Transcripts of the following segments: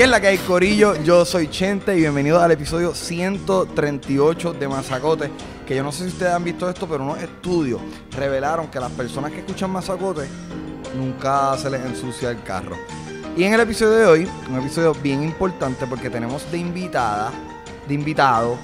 ¿Qué es la que hay, Corillo? Yo soy Chente y bienvenido al episodio 138 de Mazacote. Que yo no sé si ustedes han visto esto, pero unos estudios revelaron que las personas que escuchan Mazacote nunca se les ensucia el carro. Y en el episodio de hoy, un episodio bien importante porque tenemos de invitada, de invitado,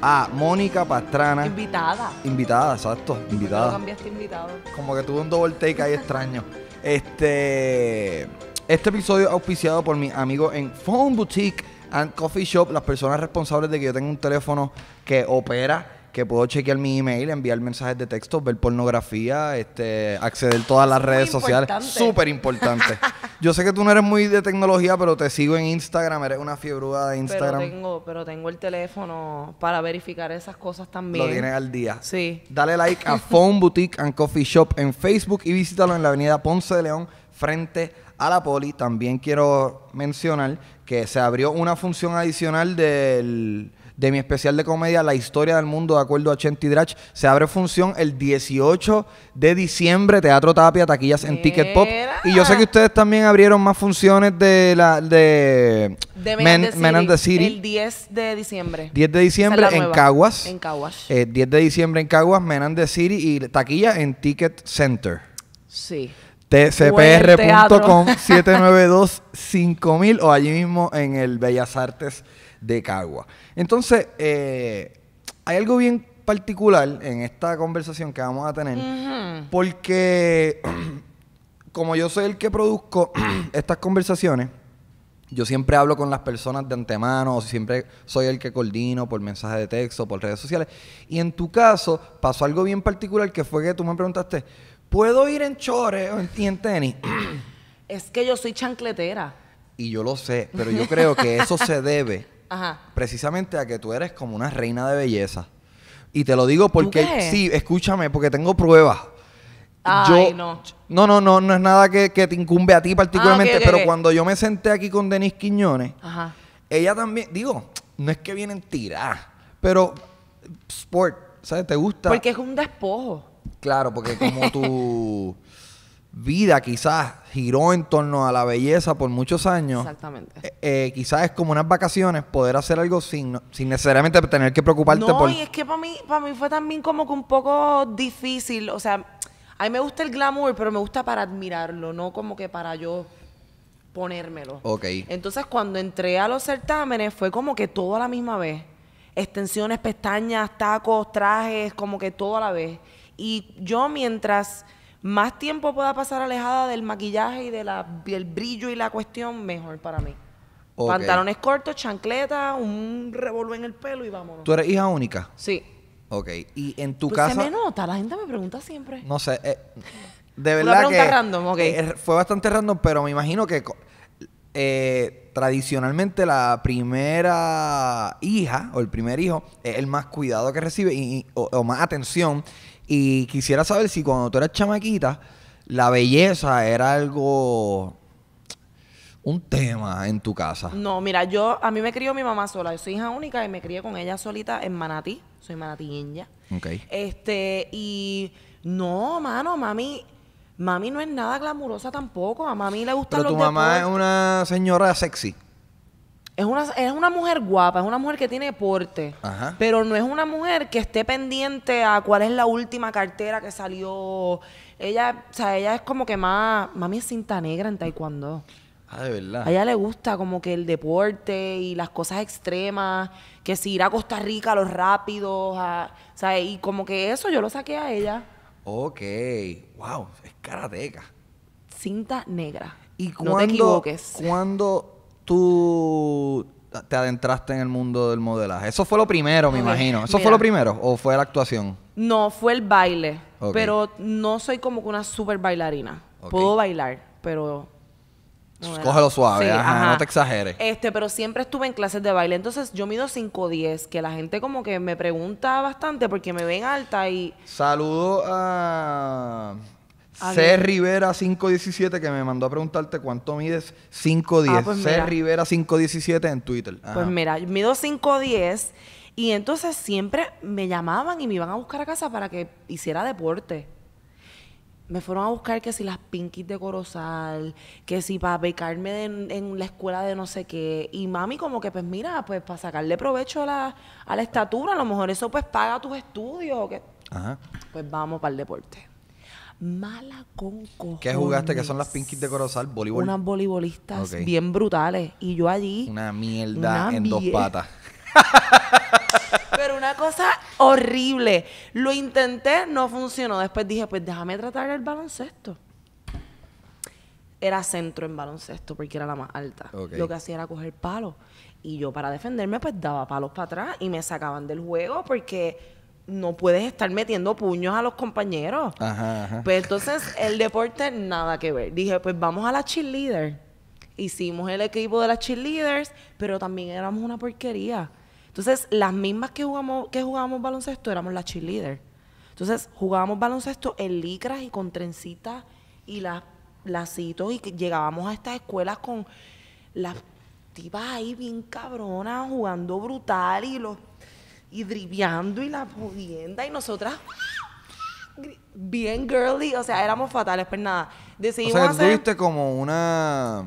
a Mónica Pastrana. Invitada. Invitada, exacto, invitada. ¿Cómo cambiaste invitado. Como que tuve un doble take ahí extraño. Este este episodio es auspiciado por mi amigo en Phone Boutique and Coffee Shop, las personas responsables de que yo tenga un teléfono que opera que puedo chequear mi email, enviar mensajes de texto, ver pornografía, este, acceder a todas las redes sociales. Súper importante. Yo sé que tú no eres muy de tecnología, pero te sigo en Instagram, eres una fiebruda de Instagram. Pero tengo, pero tengo el teléfono para verificar esas cosas también. Lo tienes al día. Sí. Dale like a Phone Boutique and Coffee Shop en Facebook y visítalo en la avenida Ponce de León frente a a la poli. También quiero mencionar que se abrió una función adicional del de mi especial de comedia La historia del mundo de acuerdo a Chenti Drach. Se abre función el 18 de diciembre, Teatro Tapia, taquillas en Ticket Pop. Y yo sé que ustedes también abrieron más funciones de la de, de City. El 10 de diciembre. 10 de diciembre en Caguas. En Caguas. 10 eh, de diciembre en Caguas, Men and City y taquilla en Ticket Center. Sí tcpr.com 7925000 o allí mismo en el Bellas Artes de Cagua. Entonces, eh, hay algo bien particular en esta conversación que vamos a tener, porque como yo soy el que produzco estas conversaciones, yo siempre hablo con las personas de antemano, o siempre soy el que coordino por mensaje de texto, por redes sociales. Y en tu caso pasó algo bien particular que fue que tú me preguntaste, ¿Puedo ir en chores o en tenis? es que yo soy chancletera. Y yo lo sé, pero yo creo que eso se debe precisamente a que tú eres como una reina de belleza. Y te lo digo porque, sí, escúchame, porque tengo pruebas. Ay, no. no. No, no, no, es nada que, te incumbe a ti ah, particularmente, pero cuando yo me senté aquí con Denise Quiñones, ella también, digo, no es que vienen tirar, pero sport, ¿sabes? Te gusta. Porque es un despojo. Claro, porque como tu vida quizás giró en torno a la belleza por muchos años. Exactamente. Eh, eh, quizás es como unas vacaciones poder hacer algo sin, sin necesariamente tener que preocuparte por... No, y es que para mí, para mí fue también como que un poco difícil, o sea, a mí me gusta el glamour, pero me gusta para admirarlo, no como que para yo ponérmelo. Ok. Entonces, cuando entré a los certámenes, fue como que todo a la misma vez. Extensiones, pestañas, tacos, trajes, como que todo a la vez. Y yo mientras más tiempo pueda pasar alejada del maquillaje y de del brillo y la cuestión, mejor para mí. Pantalones cortos, chancleta, un revólver en el pelo y vámonos. ¿Tú eres hija única? Sí. Ok. ¿Y en tu pues casa...? se me nota. La gente me pregunta siempre. No sé. Eh, de verdad Una pregunta que... random, ok. Eh, fue bastante random, pero me imagino que... Eh, tradicionalmente la primera hija o el primer hijo es el más cuidado que recibe o, más atención y quisiera saber si cuando tú eras chamaquita, la belleza era algo un tema en tu casa. No, mira, yo a mí me crió mi mamá sola. Yo soy hija única y me crié con ella solita en Manatí. Soy ya. Ok. Este, y no, mano, mami, mami no es nada glamurosa tampoco. A mami le gusta Pero tu mamá es una señora sexy. Es una, es una mujer guapa, es una mujer que tiene deporte. Ajá. pero no es una mujer que esté pendiente a cuál es la última cartera que salió. Ella, o sea, ella es como que más, mami es cinta negra en taekwondo. Ah, de verdad. A ella le gusta como que el deporte y las cosas extremas, que si ir a Costa Rica a los rápidos, o sea, y como que eso yo lo saqué a ella. Ok, wow, es karateca. Cinta negra. Y no te equivoques. cuando tú te adentraste en el mundo del modelaje? Eso fue lo primero, me imagino. ¿Eso fue lo primero o fue la actuación? No, fue el baile. Pero no soy como que una super bailarina. Puedo bailar, pero... Cógelo suave, no te exageres. Este, pero siempre estuve en clases de baile. Entonces, yo mido 5 10, que la gente como que me pregunta bastante porque me ven alta y... Saludo a... C. Rivera 517 que me mandó a preguntarte cuánto mides 510. Ah, pues C. Rivera 517 en Twitter. Pues mira, yo mido 510 y entonces siempre me llamaban y me iban a buscar a casa para que hiciera deporte. Me fueron a buscar que si las pinkies de Corozal, que si para becarme en la escuela de no sé qué. Y mami como que, pues mira, pues para sacarle provecho a la, la estatura, a lo mejor eso pues paga tus estudios. Que... Pues vamos para el deporte mala con cojones. ¿Qué jugaste? que son las pinkies de Corozal? Voleibol. Unas voleibolistas bien brutales. Y yo allí. Una mierda en dos patas. Pero una cosa horrible. Lo intenté, no funcionó. Después dije, pues déjame tratar el baloncesto. Era centro en baloncesto porque era la más alta. Lo que hacía era coger palos. Y yo para defenderme, pues daba palos para atrás y me sacaban del juego porque no puedes estar metiendo puños a los compañeros. Ajá, Pues entonces el deporte nada que ver. Dije, pues vamos a la cheerleader. Hicimos el equipo de las cheerleaders, pero también éramos una porquería. Entonces, las mismas que jugamos, que jugábamos baloncesto éramos las cheerleaders. Entonces, jugábamos baloncesto en licras y con trencitas y las lacitos y llegábamos a estas escuelas con las tipas ahí bien cabronas jugando brutal y los y driviando y la jodienda y nosotras bien girly, o sea, éramos fatales, pues nada. Decidimos o sea, tuviste como una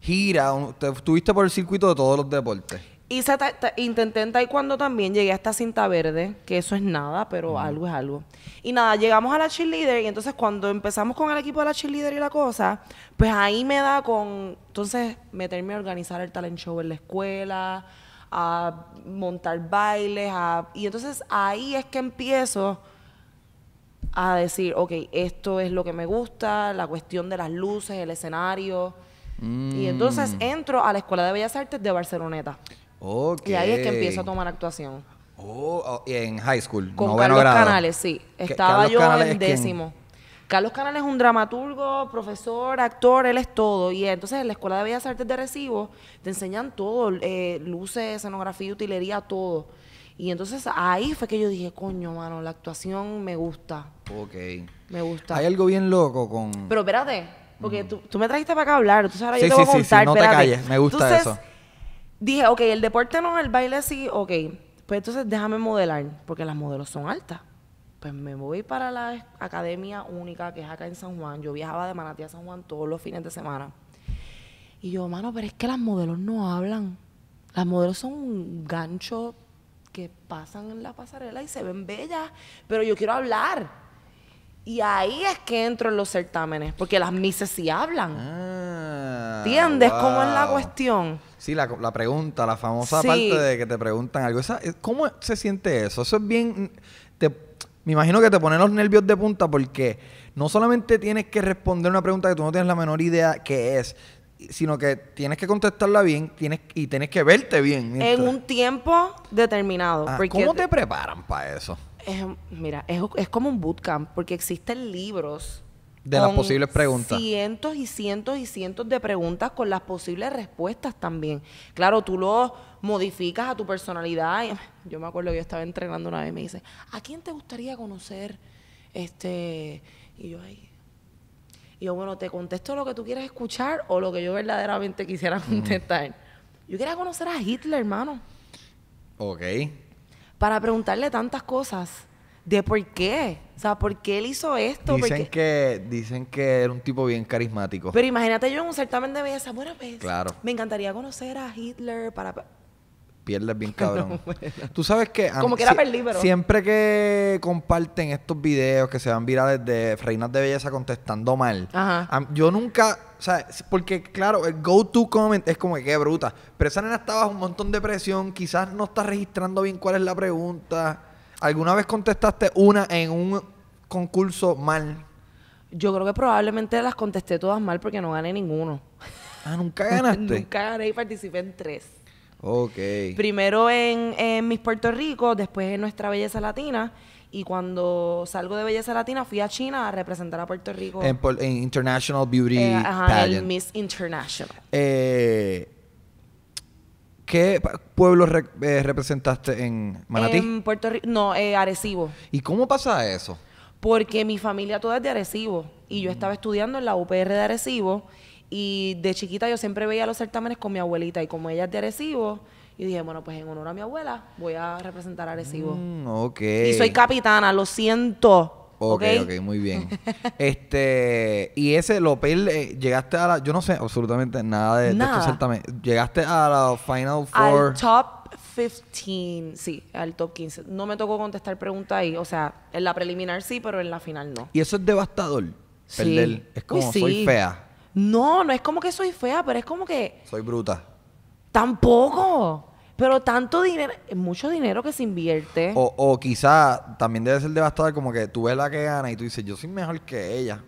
gira, estuviste por el circuito de todos los deportes. Hice se ta, intenté en cuando también, llegué a esta cinta verde, que eso es nada, pero algo es algo. Y nada, llegamos a la cheerleader y entonces cuando empezamos con el equipo de la cheerleader y la cosa, pues ahí me da con, entonces, meterme a organizar el talent show en la escuela, a montar bailes, a, y entonces ahí es que empiezo a decir, ok, esto es lo que me gusta, la cuestión de las luces, el escenario. Y mm. entonces entro a la Escuela de Bellas Artes de Barceloneta. Y ahí es que empiezo a tomar actuación. Oh, oh en high school. Con Noveno Carlos Canales, sí. Estaba yo en décimo. Carlos Canales es un dramaturgo, profesor, actor, él es todo. Y entonces en la Escuela de Bellas Artes de Recibo te enseñan todo, eh, luces, escenografía, utilería, todo. Y entonces ahí fue que yo dije, coño, mano, la actuación me gusta. Ok. Me gusta. Hay algo bien loco con... Pero espérate, porque tú, me trajiste para acá a hablar, entonces ahora yo te que voy a sí, no te calles, me gusta eso. Dije, ok, el deporte no, el baile sí, ok. Pues entonces déjame modelar, porque las modelos son altas pues me voy para la academia única que es acá en San Juan. Yo viajaba de Manatí a San Juan todos los fines de semana. Y yo, mano, pero es que las modelos no hablan. Las modelos son un gancho que pasan en la pasarela y se ven bellas, pero yo quiero hablar. Y ahí es que entro en los certámenes, porque las mises sí hablan. Ah, ¿Entiendes cómo es la cuestión? Sí, la, pregunta, la famosa parte de que te preguntan algo. ¿Cómo se siente eso? Eso es bien... Me imagino que te ponen los nervios de punta porque no solamente tienes que responder una pregunta que tú no tienes la menor idea qué es, sino que tienes que contestarla bien y tienes que verte bien. En un tiempo determinado. Ah, ¿Cómo te preparan para eso? mira, es, es, como un bootcamp porque existen libros. De las posibles preguntas. Cientos y cientos y cientos de preguntas con las posibles respuestas también. Claro, tú lo modificas a tu personalidad. Yo me acuerdo que yo estaba entrenando una vez y me dice, ¿a quién te gustaría conocer? Este, y yo ahí. Y yo, bueno, te contesto lo que tú quieras escuchar o lo que yo verdaderamente quisiera contestar. Yo quería conocer a Hitler, hermano. Ok. Para preguntarle tantas cosas de por qué. O sea, ¿por qué él hizo esto? Dicen, que, dicen que era un tipo bien carismático. Pero imagínate yo en un certamen de belleza. Bueno, pues, claro. me encantaría conocer a Hitler para pierdes bien cabrón. Tú sabes que... Como que era Siempre que comparten estos videos que se van virales de reinas de belleza contestando mal, yo nunca... O sea, porque claro, el go-to comment es como que qué bruta. Pero esa nena está bajo un montón de presión, quizás no está registrando bien cuál es la pregunta. ¿Alguna vez contestaste una en un concurso mal? Yo creo que probablemente las contesté todas mal porque no gané ninguno. Ah, nunca ganaste. nunca gané y participé en tres. Ok. Primero en, Miss Puerto Rico, después en Nuestra Belleza Latina. Y cuando salgo de Belleza Latina, fui a China a representar a Puerto Rico. En, International Beauty eh, ajá, Miss International. Eh, ¿Qué pueblo eh, representaste en Manatí? En Puerto Rico, no, en Arecibo. ¿Y cómo pasa eso? Porque mi familia toda es de Arecibo. Y yo mm. estaba estudiando en la UPR de Arecibo. Y de chiquita yo siempre veía los certámenes con mi abuelita y como ella es de Arecibo, y dije, bueno, pues en honor a mi abuela voy a representar a Arecibo. Mm, y soy capitana, lo siento. Ok, ok, muy bien. este, y ese Lopel, eh, llegaste a la, yo no sé absolutamente nada de, estos certámenes. Llegaste a la Final Four. Al top 15, sí, al top 15. No me tocó contestar pregunta ahí, o sea, en la preliminar sí, pero en la final no. Y eso es devastador. Perder. Es como soy fea. No, no es como que soy fea, pero es como que... Soy bruta. Tampoco. Pero tanto dinero, mucho dinero que se invierte. O, o quizá también debe ser devastador como que tú ves la que gana y tú dices, yo soy mejor que ella.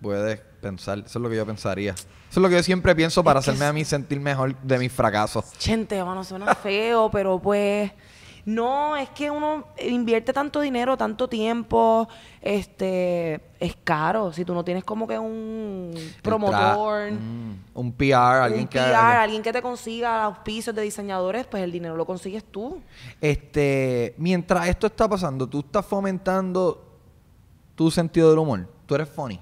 Puedes pensar, eso es lo que yo pensaría. Eso es lo que yo siempre pienso para hacerme a mí sentir mejor de mis fracasos. Gente, bueno, suena feo, pero pues no, es que uno invierte tanto dinero, tanto tiempo, este, es caro. Si tú no tienes como que un promotor, mm, un PR, alguien que... PR, alguien que te consiga auspicios de diseñadores, pues el dinero lo consigues tú. Este, mientras esto está pasando, tú estás fomentando tu sentido del humor. Tú eres funny.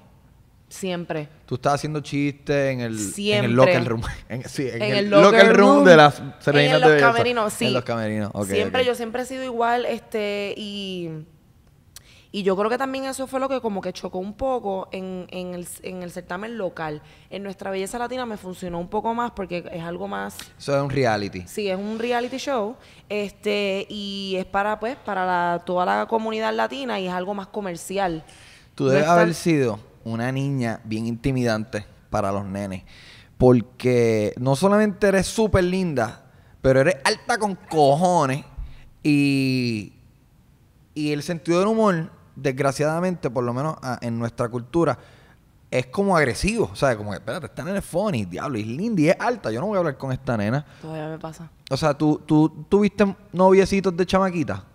Siempre. Tú estás haciendo chistes en el, Siempre. en el local room. sí, en, el, local room, de las en los camerinos, sí. los camerinos, Siempre, yo siempre he sido igual, este, y... Y yo creo que también eso fue lo que como que chocó un poco en, el, certamen local. En nuestra belleza latina me funcionó un poco más porque es algo más... Eso es un reality. Sí, es un reality show. Este, y es para pues, para toda la comunidad latina y es algo más comercial. Tú debes haber sido una niña bien intimidante para los nenes. Porque no solamente eres súper linda, pero eres alta con cojones. Y, y el sentido del humor, desgraciadamente, por lo menos ah, en nuestra cultura, es como agresivo. O sea, como que, espérate, esta nena es funny, diablo, es linda y es alta. Yo no voy a hablar con esta nena. Todavía me pasa. O sea, ¿tú, tú tuviste noviecitos de chamaquita?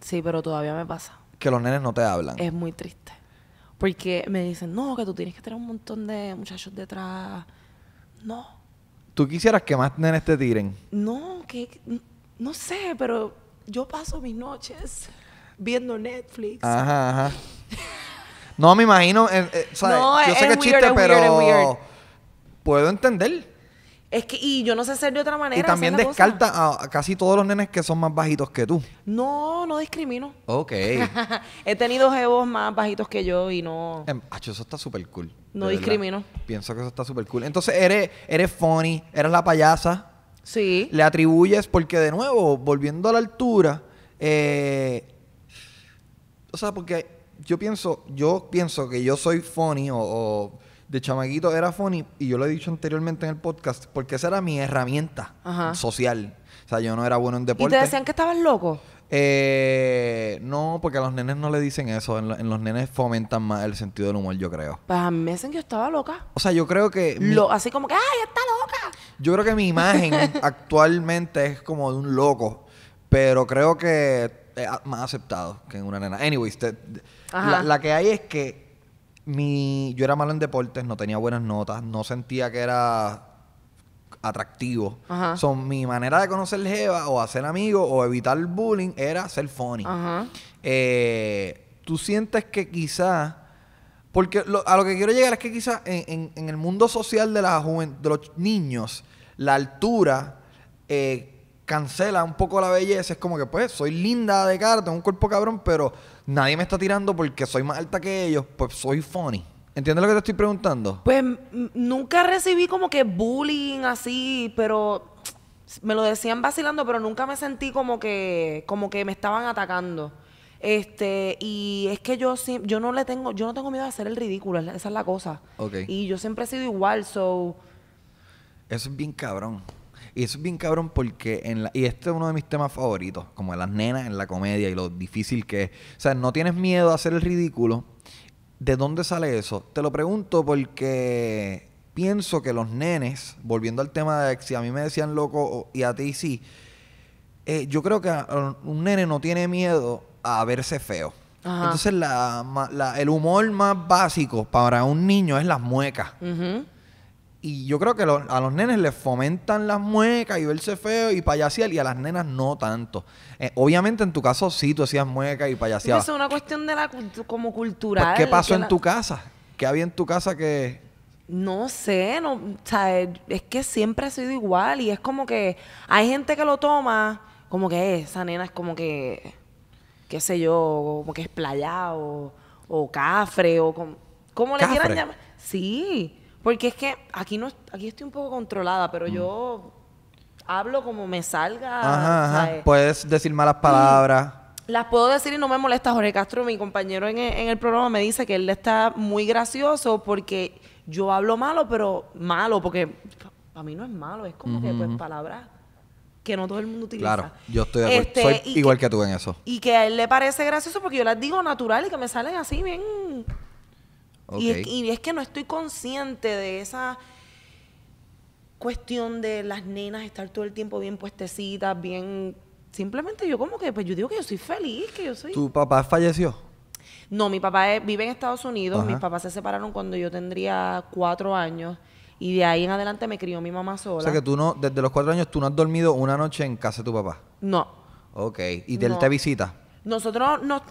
Sí, pero todavía me pasa. Que los nenes no te hablan. Es muy triste. Porque me dicen, no, que tú tienes que tener un montón de muchachos detrás. No. ¿Tú quisieras que más nenes te tiren? No, que no sé, pero yo paso mis noches viendo Netflix. Ajá, ajá. no, me imagino, eh, eh, no, yo sé que es chiste, pero puedo entender. Es que, y yo no sé ser de otra manera. Y también descarta a, casi todos los nenes que son más bajitos que tú. No, no discrimino. Ok. He tenido jevos más bajitos que yo y no. Em, eso está súper cool. No discrimino. Pienso que eso está súper cool. Entonces, eres, eres funny, eres la payasa. Sí. Le atribuyes, porque de nuevo, volviendo a la altura, eh, o sea, porque yo pienso, yo pienso que yo soy funny o de chamaguito era funny y yo lo he dicho anteriormente en el podcast porque esa era mi herramienta social. O sea, yo no era bueno en deporte. ¿Y te decían que estabas loco? Eh, no, porque a los nenes no le dicen eso. En, los nenes fomentan más el sentido del humor, yo creo. Pues a me dicen que yo estaba loca. O sea, yo creo que... así como que, ¡ay, está loca! Yo creo que mi imagen actualmente es como de un loco. Pero creo que es eh, más aceptado que en una nena. Anyways, la, que hay es que mi, yo era malo en deportes, no tenía buenas notas, no sentía que era atractivo. Son mi manera de conocer Jeva o hacer amigos o evitar el bullying era ser funny. Eh, Tú sientes que quizás porque a lo que quiero llegar es que quizás en, el mundo social de, la de los niños, la altura eh, cancela un poco la belleza. Es como que, pues, soy linda de cara, tengo un cuerpo cabrón, pero nadie me está tirando porque soy más alta que ellos. Pues soy funny. ¿Entiendes lo que te estoy preguntando? Pues nunca recibí como que bullying así, pero me lo decían vacilando, pero nunca me sentí como que, como que me estaban atacando. Este, y es que yo yo no le tengo, yo no tengo miedo a hacer el ridículo, esa es la cosa. Y yo siempre he sido igual, so. Eso es bien cabrón. Y eso es bien cabrón porque en la, y este es uno de mis temas favoritos, como de las nenas en la comedia y lo difícil que es. O sea, no tienes miedo a hacer el ridículo. ¿De dónde sale eso? Te lo pregunto porque pienso que los nenes, volviendo al tema de si a mí me decían loco y a ti sí, eh, yo creo que un nene no tiene miedo a verse feo. Entonces el humor más básico para un niño es las muecas. Y yo creo que a los nenes les fomentan las muecas y verse feo y payasear, y a las nenas no tanto. Eh, obviamente en tu caso sí tú decías mueca y payaseabas. Eso es una cuestión de la como cultural. Pues, ¿Qué pasó en tu casa? ¿Qué había en tu casa que...? No sé, no, o sea, es que siempre ha sido igual y es como que hay gente que lo toma como que eh, esa nena es como que, qué sé yo, como que es playa o, o cafre o como... le quieran llamar? Sí. Porque es que aquí no aquí estoy un poco controlada, pero yo hablo como me salga. Puedes decir malas palabras. Mm. Las puedo decir y no me molesta. Jorge Castro, mi compañero en, el programa, me dice que él está muy gracioso porque yo hablo malo, pero malo, porque para mí no es malo, es como que pues palabras que no todo el mundo utiliza. Claro, yo estoy de este, Soy igual que, que, tú en eso. Y que a él le parece gracioso porque yo las digo natural y que me salen así bien y, es, que no estoy consciente de esa cuestión de las nenas estar todo el tiempo bien puestecitas, bien... Simplemente yo como que, pues yo digo que yo soy feliz, que yo soy... ¿Tu papá falleció? No, mi papá vive en Estados Unidos, mis papás se separaron cuando yo tendría cuatro años y de ahí en adelante me crió mi mamá sola. O sea que tú no, desde los cuatro años tú no has dormido una noche en casa de tu papá. No. Ok, ¿y él te visita? Nosotros nos,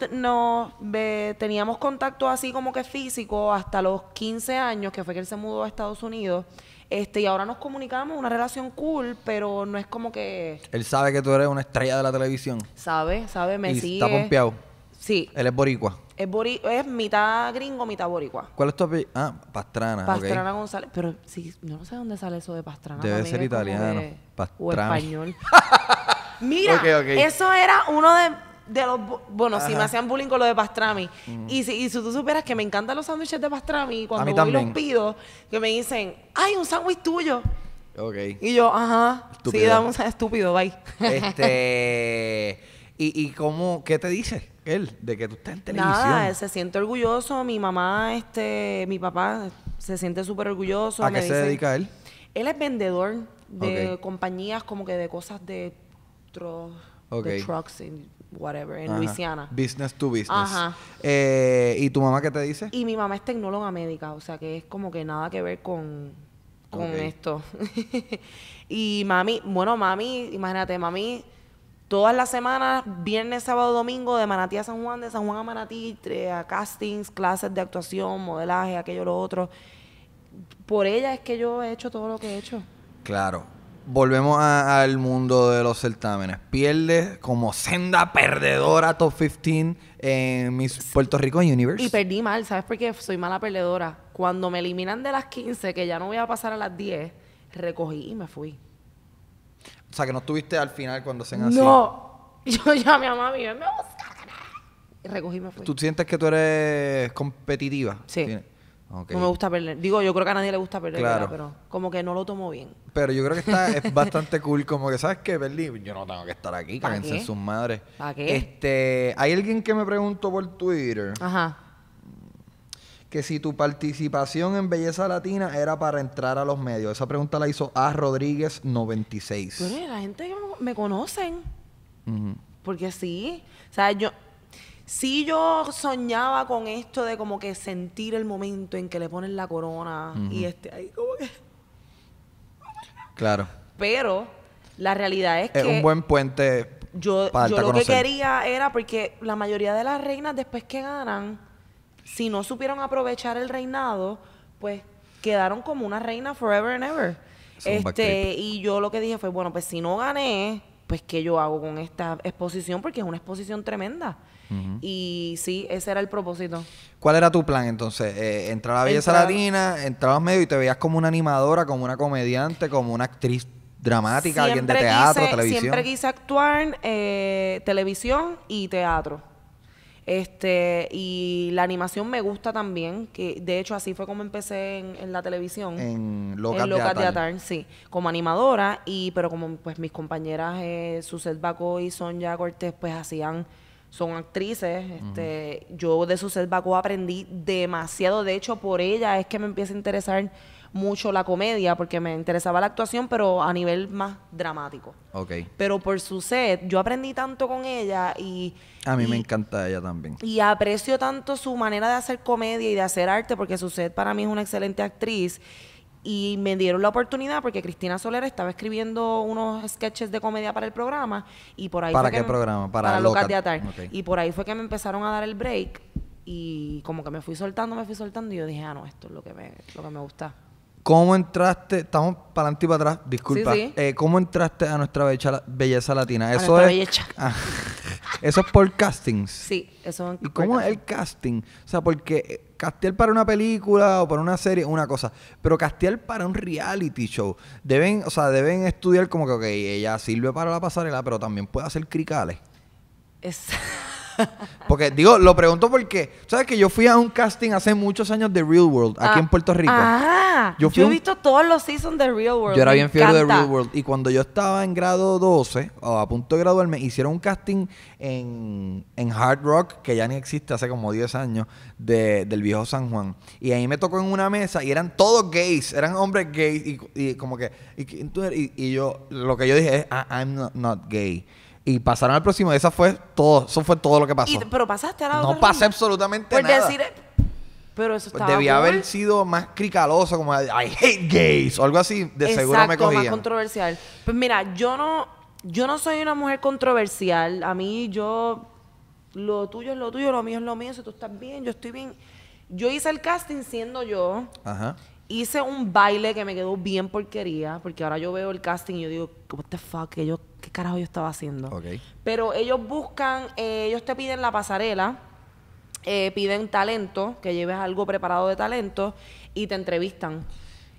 teníamos contacto así como que físico hasta los 15 años, que fue que él se mudó a Estados Unidos. Este, y ahora nos comunicamos, una relación cool, pero no es como que. Él sabe que tú eres una estrella de la televisión. Sabe, sabe, me y Está pompeado. Sí. Él es boricua. Es, es mitad gringo, mitad boricua. ¿Cuál es tu apellido? Ah, Pastrana. Pastrana González. Pero sí, yo no sé dónde sale eso de Pastrana. Debe ser italiano. Pastrana. o español. Mira, eso era uno de de Bueno, si me hacían bullying con lo de pastrami. Mm. Y, si, y si tú supieras que me encantan los sándwiches de pastrami, cuando voy los pido, que me dicen, ¡ay, un sándwich tuyo! Y yo, ajá. Estúpido. Sí, un sándwich estúpido, bye. Este. ¿Y, ¿Y cómo, qué te dice él de que tú estás en televisión? Nada, se siente orgulloso. Mi mamá, este, mi papá se siente súper orgulloso. ¿A qué se dedica él? Él es vendedor de compañías como que de cosas de, tro, de trucks, whatever, en Luisiana. Business to business. Ajá. Eh, ¿Y tu mamá qué te dice? Y mi mamá es tecnóloga médica, o sea que es como que nada que ver con, con esto. y mami, bueno, mami, imagínate, mami, todas las semanas, viernes, sábado, domingo, de Manatí a San Juan, de San Juan a Manatí, a castings, clases de actuación, modelaje, aquello, lo otro. Por ella es que yo he hecho todo lo que he hecho. Claro volvemos al mundo de los certámenes. Pierde como senda perdedora top 15 en Miss Puerto Rico Universe. Y perdí mal, ¿sabes por qué? Soy mala perdedora. Cuando me eliminan de las 15, que ya no voy a pasar a las 10, recogí y me fui. O sea, que no estuviste al final cuando se así. No. Yo llamé a mamá me buscar. Y recogí y me fui. ¿Tú sientes que tú eres competitiva? Sí. No me gusta perder. Digo, yo creo que a nadie le gusta perder, pero como que no lo tomo bien. Pero yo creo que está es bastante cool. Como que, ¿sabes qué? Perdí. Yo no tengo que estar aquí. cállense sus madres. ¿Para qué? Este, hay alguien que me preguntó por Twitter. Ajá. Que si tu participación en Belleza Latina era para entrar a los medios. Esa pregunta la hizo A. Rodríguez 96. Bueno, la gente me conocen. Porque sí. O sea, yo, Sí, yo soñaba con esto de como que sentir el momento en que le ponen la corona y este ahí como que... Claro. Pero la realidad es, que... Es un buen puente. Yo, yo lo que quería era porque la mayoría de las reinas después que ganan, si no supieron aprovechar el reinado, pues quedaron como una reina forever and ever. este, y yo lo que dije fue, bueno, pues si no gané, pues qué yo hago con esta exposición, porque es una exposición tremenda. Y sí, ese era el propósito. ¿Cuál era tu plan entonces? entraba eh, entrar a belleza latina, entrar medio y te veías como una animadora, como una comediante, como una actriz dramática, alguien de teatro, televisión. Siempre quise actuar eh, televisión y teatro. Este, y la animación me gusta también, que de hecho así fue como empecé en, la televisión. En Locas, en de, sí, como animadora, y pero como pues mis compañeras eh, susel Suset y Sonia Cortés pues hacían son actrices. Este, Yo de su Suset Bacó aprendí demasiado. De hecho, por ella es que me empieza a interesar mucho la comedia, porque me interesaba la actuación, pero a nivel más dramático. Ok. Pero por su Suset, yo aprendí tanto con ella y... A mí me encanta ella también. Y aprecio tanto su manera de hacer comedia y de hacer arte, porque Suset para mí es una excelente actriz y me dieron la oportunidad porque Cristina Soler estaba escribiendo unos sketches de comedia para el programa y por ahí ¿Para fue qué que programa? Para, local de Atar. Y por ahí fue que me empezaron a dar el break y como que me fui soltando, me fui soltando y yo dije, ah, no, esto es lo que me, lo que me gusta. ¿Cómo entraste? Estamos para adelante y para atrás, disculpa. Eh, ¿Cómo entraste a nuestra belleza, latina? Eso a es. Ah, eso es por castings. Sí, eso es ¿Y cómo es el casting? O sea, porque eh, castear para una película o para una serie, una cosa, pero castear para un reality show, deben, o sea, deben estudiar como que, ok, ella sirve para la pasarela, pero también puede hacer cricales. Exacto. Porque, digo, lo pregunto porque, ¿sabes que yo fui a un casting hace muchos años de Real World, aquí en ah, Puerto Rico? Ah, yo, he visto todos los seasons de Real World. Yo era bien fiel de Real World. Y cuando yo estaba en grado 12, o a punto de graduarme, hicieron un casting en, Hard Rock, que ya ni existe hace como 10 años, de, del viejo San Juan. Y ahí me tocó en una mesa y eran todos gays, eran hombres gays. Y, como que, y, yo, lo que yo dije es, I'm not gay. Y pasaron al próximo. Esa fue todo. Eso fue todo lo que pasó. pero pasaste a la otra No pasé absolutamente absolutamente pues Por Decir, pero eso estaba Debía haber sido más cricaloso, como I hate gays o algo así. De seguro me cogían. más controversial. Pues mira, yo no, yo no soy una mujer controversial. A mí yo... Lo tuyo es lo tuyo, lo mío es lo mío. Si tú estás bien, yo estoy bien. Yo hice el casting siendo yo. Ajá hice un baile que me quedó bien porquería, porque ahora yo veo el casting y yo digo, ¿cómo the fuck? Ellos, ¿Qué carajo yo estaba haciendo? Pero ellos buscan, eh, ellos te piden la pasarela, eh, piden talento, que lleves algo preparado de talento y te entrevistan.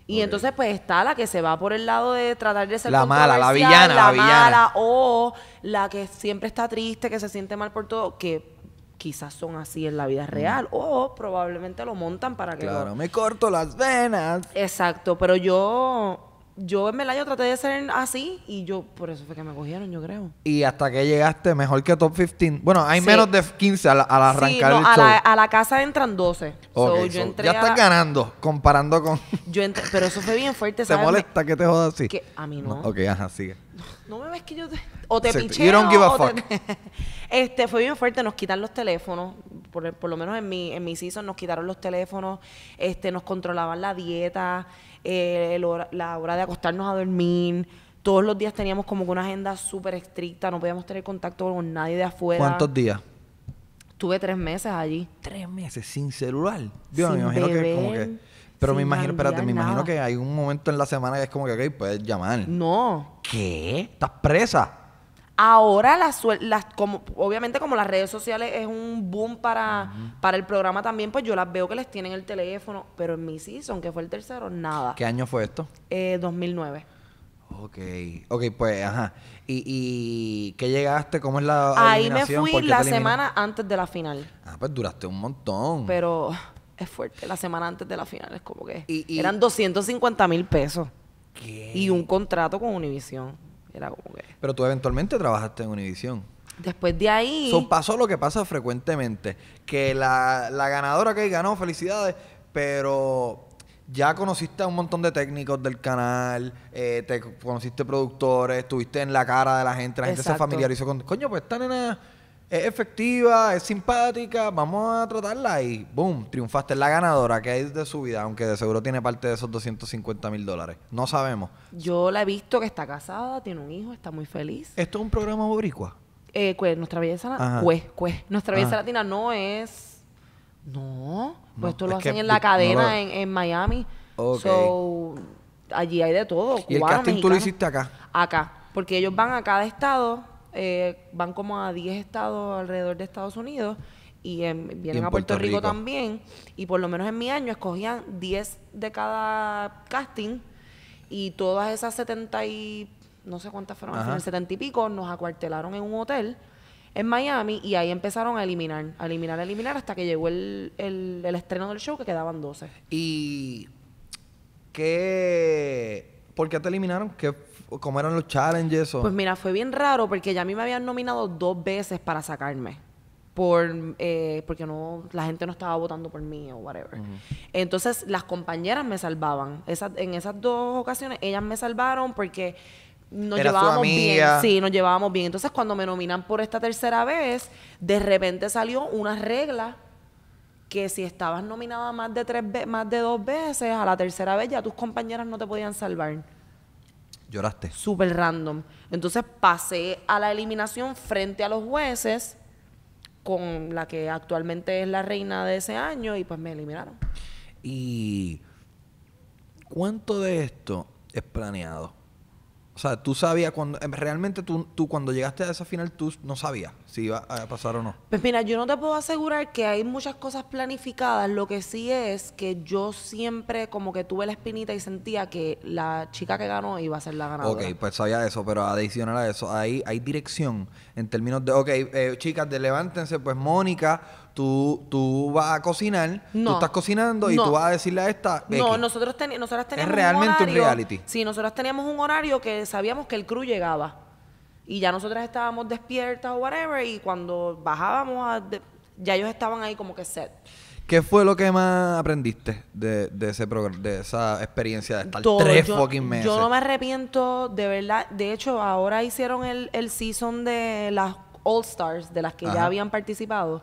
Y entonces pues está la que se va por el lado de tratar de ser la mala, la villana, la, villana. mala o la que siempre está triste, que se siente mal por todo, que quizás son así en la vida mm. real o probablemente lo montan para que... Claro, me corto las venas. Exacto, pero yo... Yo en yo traté de ser así y yo, por eso fue que me cogieron, yo creo. Y hasta que llegaste mejor que top 15. Bueno, hay menos de 15 al, arrancar el a La, a la casa entran 12. Okay, ya estás ganando comparando con. Yo pero eso fue bien fuerte. ¿Te molesta que te jodas así? Que a mí no. Ok, ajá, sigue. No, me ves que yo O te a este, fue bien fuerte, nos quitan los teléfonos, por, lo menos en mi, en season nos quitaron los teléfonos, este, nos controlaban la dieta, eh, la hora de acostarnos a dormir. Todos los días teníamos como que una agenda súper estricta, no podíamos tener contacto con nadie de afuera. ¿Cuántos días? Estuve tres meses allí. Tres meses sin celular. Dios, sin me imagino que Pero me imagino, espérate, me imagino que hay un momento en la semana que es como que, ok, puedes llamar. No. ¿Qué? ¿Estás presa? Ahora, las, como, obviamente, como las redes sociales es un boom para, para el programa también, pues yo las veo que les tienen el teléfono, pero en mi season, que fue el tercero, nada. ¿Qué año fue esto? Eh, 2009. Ok, ok, pues, ajá. ¿Y, y qué llegaste? ¿Cómo es la Ahí me fui la semana antes de la final. Ah, pues duraste un montón. Pero es fuerte, la semana antes de la final es como que... Eran 250 mil pesos. ¿Qué? Y un contrato con Univision. Era como que... Pero tú eventualmente trabajaste en Univision. Después de ahí... So, pasó lo que pasa frecuentemente, que la, ganadora que ganó, felicidades, pero ya conociste a un montón de técnicos del canal, eh, te conociste productores, estuviste en la cara de la gente, la gente se familiarizó con, coño, pues esta nena es efectiva, es simpática, vamos a tratarla y boom, triunfaste. Es la ganadora que hay de su vida, aunque de seguro tiene parte de esos 250 mil dólares. No sabemos. Yo la he visto que está casada, tiene un hijo, está muy feliz. ¿Esto es un programa boricua? Eh, pues, nuestra belleza latina. Pues, pues, nuestra belleza latina no es. No, pues esto lo hacen en la cadena en, Miami. Okay. So, allí hay de todo. ¿Y el casting tú lo hiciste acá? Acá. Porque ellos van a cada estado eh, van como a 10 estados alrededor de Estados Unidos y vienen a Puerto, Rico, también. Y por lo menos en mi año escogían 10 de cada casting y todas esas 70 y no sé cuántas fueron, al 70 y pico, nos acuartelaron en un hotel en Miami y ahí empezaron a eliminar, eliminar, eliminar hasta que llegó el, el, estreno del show que quedaban 12. ¿Y qué? ¿Por qué te eliminaron? ¿Qué cómo eran los challenges? Pues mira, fue bien raro porque ya a mí me habían nominado dos veces para sacarme. Por, eh, porque no la gente no estaba votando por mí o whatever. Entonces, las compañeras me salvaban. en esas dos ocasiones, ellas me salvaron porque nos llevábamos bien. Sí, nos llevábamos bien. Entonces, cuando me nominan por esta tercera vez, de repente salió una regla que si estabas nominada más de tres más de dos veces, a la tercera vez ya tus compañeras no te podían salvar. Lloraste. Súper random. Entonces pasé a la eliminación frente a los jueces con la que actualmente es la reina de ese año y pues me eliminaron. ¿Y cuánto de esto es planeado? O sea, tú sabías cuando. Eh, realmente tú, tú cuando llegaste a esa final, tú no sabías si iba a pasar o no. Pues mira, yo no te puedo asegurar que hay muchas cosas planificadas. Lo que sí es que yo siempre como que tuve la espinita y sentía que la chica que ganó iba a ser la ganadora. Ok, pues sabía eso, pero adicional a eso, hay, hay dirección en términos de, ok, eh, chicas, de levántense, pues Mónica tú, tú vas a cocinar, no, tú estás cocinando y tú vas a decirle a esta. No, nosotros teníamos. Es realmente un, horario, reality. Sí, nosotros teníamos un horario que sabíamos que el crew llegaba. Y ya nosotras estábamos despiertas o whatever, y cuando bajábamos, ya ellos estaban ahí como que set. ¿Qué fue lo que más aprendiste de, ese de esa experiencia de estar tres fucking meses? Yo no me arrepiento, de verdad. De hecho, ahora hicieron el, season de las All Stars, de las que ya habían participado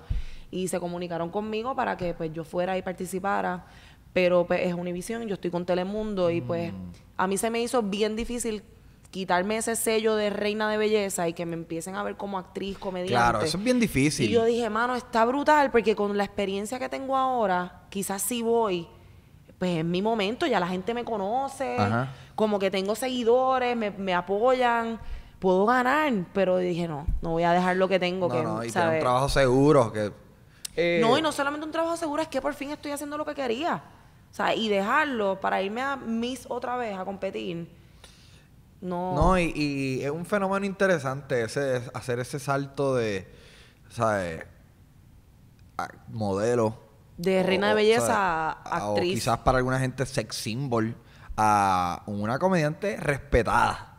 y se comunicaron conmigo para que pues yo fuera y participara pero pues, es Univision, yo estoy con Telemundo y pues mm. a mí se me hizo bien difícil quitarme ese sello de reina de belleza y que me empiecen a ver como actriz, comediante. Claro, eso es bien difícil. Y yo dije, mano, está brutal porque con la experiencia que tengo ahora, quizás si voy, pues en mi momento, ya la gente me conoce, como que tengo seguidores, me, apoyan puedo ganar, pero dije, no, no voy a dejar lo que tengo. No, que, no, y un trabajo seguro, que eh, no, y no solamente un trabajo seguro, es que por fin estoy haciendo lo que quería. O sea, y dejarlo para irme a Miss otra vez a competir. No. No, y, es un fenómeno interesante ese hacer ese salto de, ¿sabes? modelo. De reina de belleza a actriz. O quizás para alguna gente sex symbol a una comediante respetada.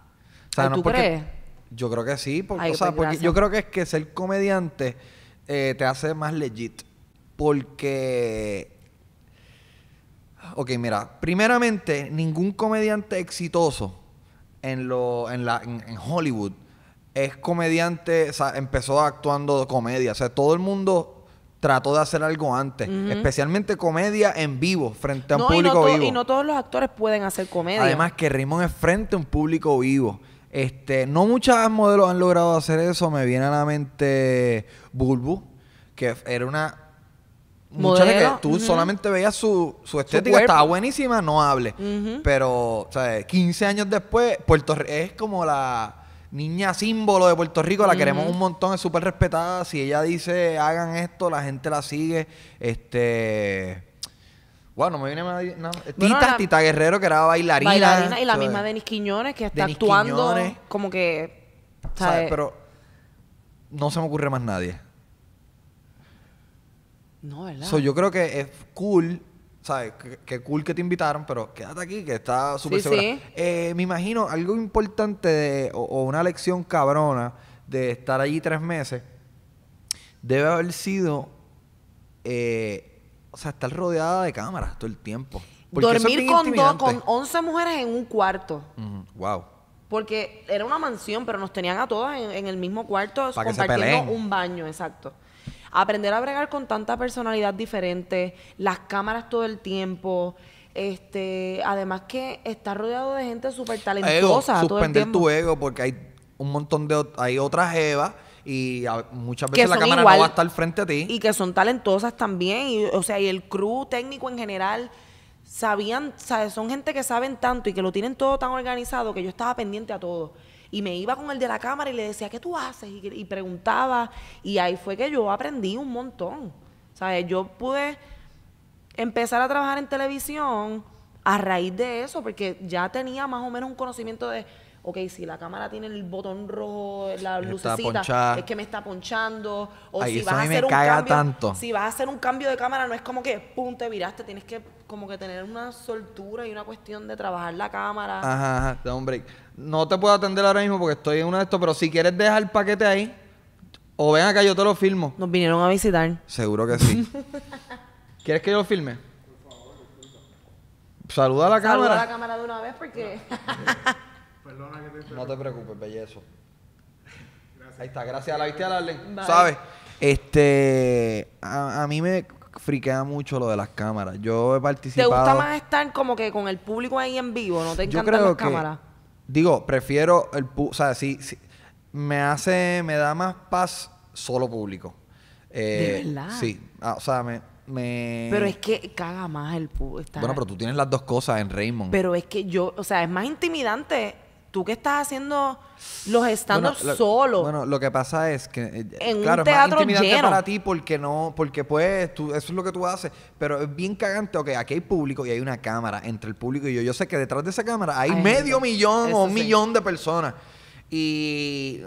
O crees? Yo creo que sí. Porque, o sea, pues, porque yo creo que es que ser comediante eh, te hace más legit. Porque. Ok, mira. Primeramente, ningún comediante exitoso en, lo, en, la, en, Hollywood es comediante. O sea, empezó actuando comedia. O sea, todo el mundo trató de hacer algo antes, especialmente comedia en vivo, frente a un público vivo. Y no todos los actores pueden hacer comedia. Además que Raymond es frente a un público vivo. Este, no muchas modelos han logrado hacer eso. Me viene a la mente Bulbu, que era una muchacha que tú solamente veías su, su estética, estaba buenísima, no hable. Pero, o 15 años después, Puerto es como la niña símbolo de Puerto Rico, la queremos un montón, es súper respetada. Si ella dice hagan esto, la gente la sigue. Este. Bueno, me viene más. Tita, Tita Guerrero, que era bailarina. y la misma Denis Quiñones, que está actuando como que. ¿sabes? Pero no se me ocurre más nadie. No, ¿verdad? yo creo que es cool, ¿sabes? Que, cool que te invitaron, pero quédate aquí, que está súper segura. Eh, me imagino algo importante o, una lección cabrona de estar allí tres meses debe haber sido, eh, o sea, estar rodeada de cámaras todo el tiempo. Dormir con, con 11 mujeres en un cuarto. Wow. Porque era una mansión, pero nos tenían a todas en, el mismo cuarto compartiendo un baño, exacto. Aprender a bregar con tanta personalidad diferente, las cámaras todo el tiempo. Este, además que está rodeado de gente súper talentosa. Ego, todo suspender tu ego porque hay un montón de hay otras Eva. y muchas veces la cámara no va a estar frente a ti. Y que son talentosas también, y, o sea, y el crew técnico en general sabían, son gente que saben tanto y que lo tienen todo tan organizado que yo estaba pendiente a todo. Y me iba con el de la cámara y le decía, ¿qué tú haces? Y, preguntaba. Y ahí fue que yo aprendí un montón. ¿Sabes? Yo pude empezar a trabajar en televisión a raíz de eso, porque ya tenía más o menos un conocimiento de, ok, si la cámara tiene el botón rojo, la lucecita, es que me está ponchando, o si vas a hacer un cambio, si vas a hacer un cambio de cámara, no es como que pum, te viraste, tienes que como que tener una soltura y una cuestión de trabajar la cámara. Ajá, ajá, un break. No te puedo atender ahora mismo porque estoy en uno de estos, pero si quieres dejar el paquete ahí, o ven acá, yo te lo filmo. Nos vinieron a visitar. Seguro que sí. ¿Quieres que yo lo filme? Por favor, Saluda a la cámara. Saluda a la cámara de una vez porque... Perdona que te No te preocupes, bellezo. Gracias. Ahí está, gracias. ¿La viste a la Arlen? ¿Sabes? Este... a mí me friquea mucho lo de las cámaras. Yo he participado. ¿Te gusta más estar como que con el público ahí en vivo? ¿No te encantan yo creo las que, Digo, prefiero el. público... O sea, sí, Me hace. Me da más paz solo público. de eh, verdad. Sí. Ah, o sea, me. Me... Pero es que caga más el público. Bueno, pero tú tienes las dos cosas en Raymond. Pero es que yo, o sea, es más intimidante tú que estás haciendo los stand bueno, solo. Bueno, lo que pasa es que eh, en un teatro es más intimidante para ti porque no, porque pues tú, eso es lo que tú haces, pero es bien cagante, ok, aquí hay público y hay una cámara entre el público y yo, yo sé que detrás de esa cámara hay medio millón o un millón de personas. Y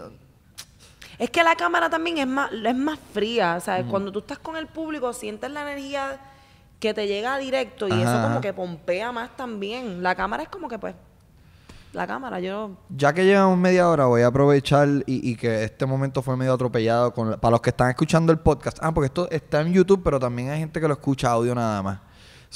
es que la cámara también es más es más fría, O sea, Cuando tú estás con el público sientes la energía que te llega directo y eso como que pompea más también. La cámara es como que pues la cámara. Yo Ya que llevamos media hora, voy a aprovechar y, y que este momento fue medio atropellado con, para los que están escuchando el podcast. Ah, porque esto está en YouTube, pero también hay gente que lo escucha audio nada más.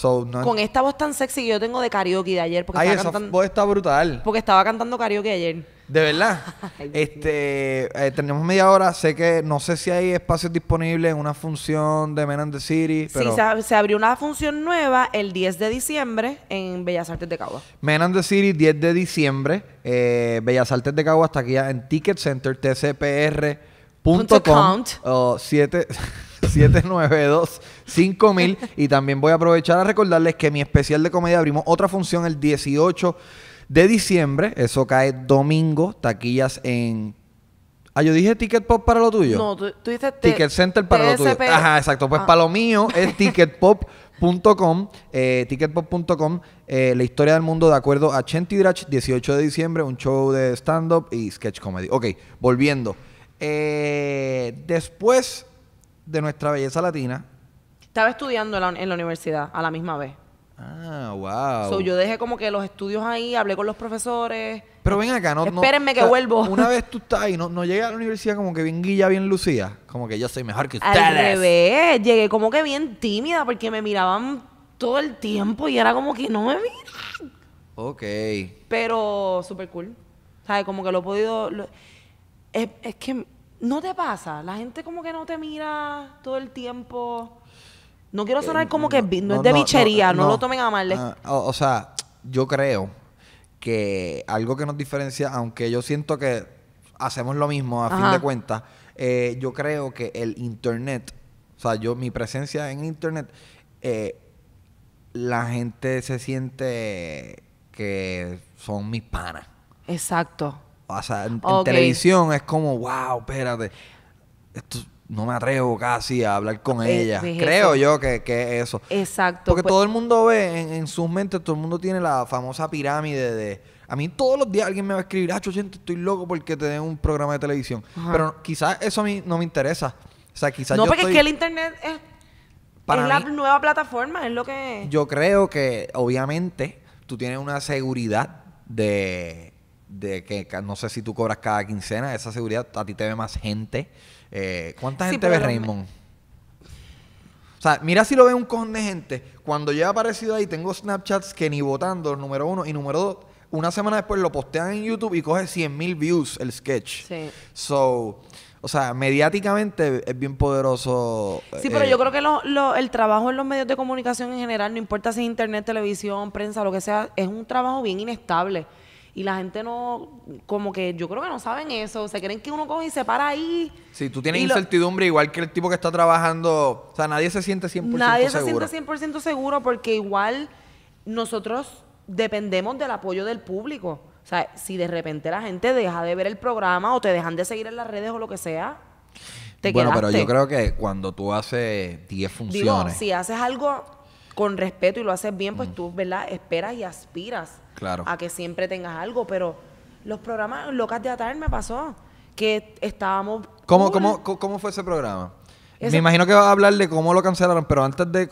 Con esta voz tan sexy que yo tengo de karaoke de ayer. Porque Ay, esa voz está brutal. Porque estaba cantando karaoke ayer. De verdad. este, eh, tenemos media hora. Sé que no sé si hay espacios disponibles en una función de Men and the City. Sí, se, abrió una función nueva el 10 de diciembre en Bellas Artes de Cagua. Men and the City, 10 de diciembre. Eh, Bellas Artes de Cagua está aquí en Ticket Center, tcpr.com. 7. 792-5000. y también voy a aprovechar a recordarles que mi especial de comedia abrimos otra función el 18 de diciembre. Eso cae domingo. Taquillas en Ah, yo dije Ticket Pop para lo tuyo. No, tú, dices Ticket Center para lo tuyo. Ajá, exacto. Pues ah. para lo mío es ticketpop.com, eh, ticketpop.com, eh, la historia del mundo de acuerdo a Chenti Drach, 18 de diciembre, un show de stand-up y sketch comedy. Ok, volviendo. Eh, después de nuestra belleza latina. Estaba estudiando en la, universidad a la misma vez. Ah, wow. yo dejé como que los estudios ahí, hablé con los profesores. Pero ven acá, no. Espérenme que vuelvo. Una vez tú estás ahí, no, llegué a la universidad como que bien guilla, bien lucía. Como que yo soy mejor que ustedes. Al revés, llegué como que bien tímida porque me miraban todo el tiempo y era como que no me miran. Ok. Pero súper cool. ¿Sabes? Como que lo he podido. es, es que ¿No te pasa? La gente como que no te mira todo el tiempo. No quiero eh, sonar como que no, es de bichería, no, lo tomen a mal. Ah, o, sea, yo creo que algo que nos diferencia, aunque yo siento que hacemos lo mismo a fin de cuentas, eh, yo creo que el internet, o sea, yo mi presencia en internet, eh, la gente se siente que son mis panas. Exacto. O sea, en, televisión es como, wow, espérate. Esto, no me atrevo casi a hablar con eh, ella. Creo yo que, que, eso. Exacto. Porque pues todo el mundo ve en, sus mentes, todo el mundo tiene la famosa pirámide de. A mí todos los días alguien me va a escribir, ah, gente estoy loco porque te den un programa de televisión. Pero quizás eso a mí no me interesa. O sea, quizás No, porque es que el internet es. la nueva plataforma, es lo que. Yo creo que, obviamente, tú tienes una seguridad de de que no sé si tú cobras cada quincena, esa seguridad a ti te ve más gente. Eh, ¿Cuánta gente ve Raymond? O sea, mira si lo ve un cojón de gente. Cuando ya he aparecido ahí, tengo Snapchats que ni votando, número uno y número dos, una semana después lo postean en YouTube y coge 100 mil views el sketch. Sí. So, o sea, mediáticamente es bien poderoso. Sí, pero yo eh, creo que el trabajo en los medios de comunicación en general, no importa si es internet, televisión, prensa, lo que sea, es un trabajo bien inestable. Y la gente no, como que yo creo que no saben eso. Se creen que uno coge y se para ahí. si tú tienes incertidumbre igual que el tipo que está trabajando. O sea, nadie se siente 100% seguro. Nadie se siente 100% seguro porque igual nosotros dependemos del apoyo del público. O sea, si de repente la gente deja de ver el programa o te dejan de seguir en las redes o lo que sea, te bueno, pero yo creo que cuando tú haces 10 funciones. si haces algo con respeto y lo haces bien, pues mm. tú, ¿verdad? Esperas y aspiras Claro. A que siempre tengas algo, pero los programas Locas de Atar me pasó que estábamos... ¿Cómo, cómo, fue ese programa? Me imagino que vas a hablar de cómo lo cancelaron, pero antes de,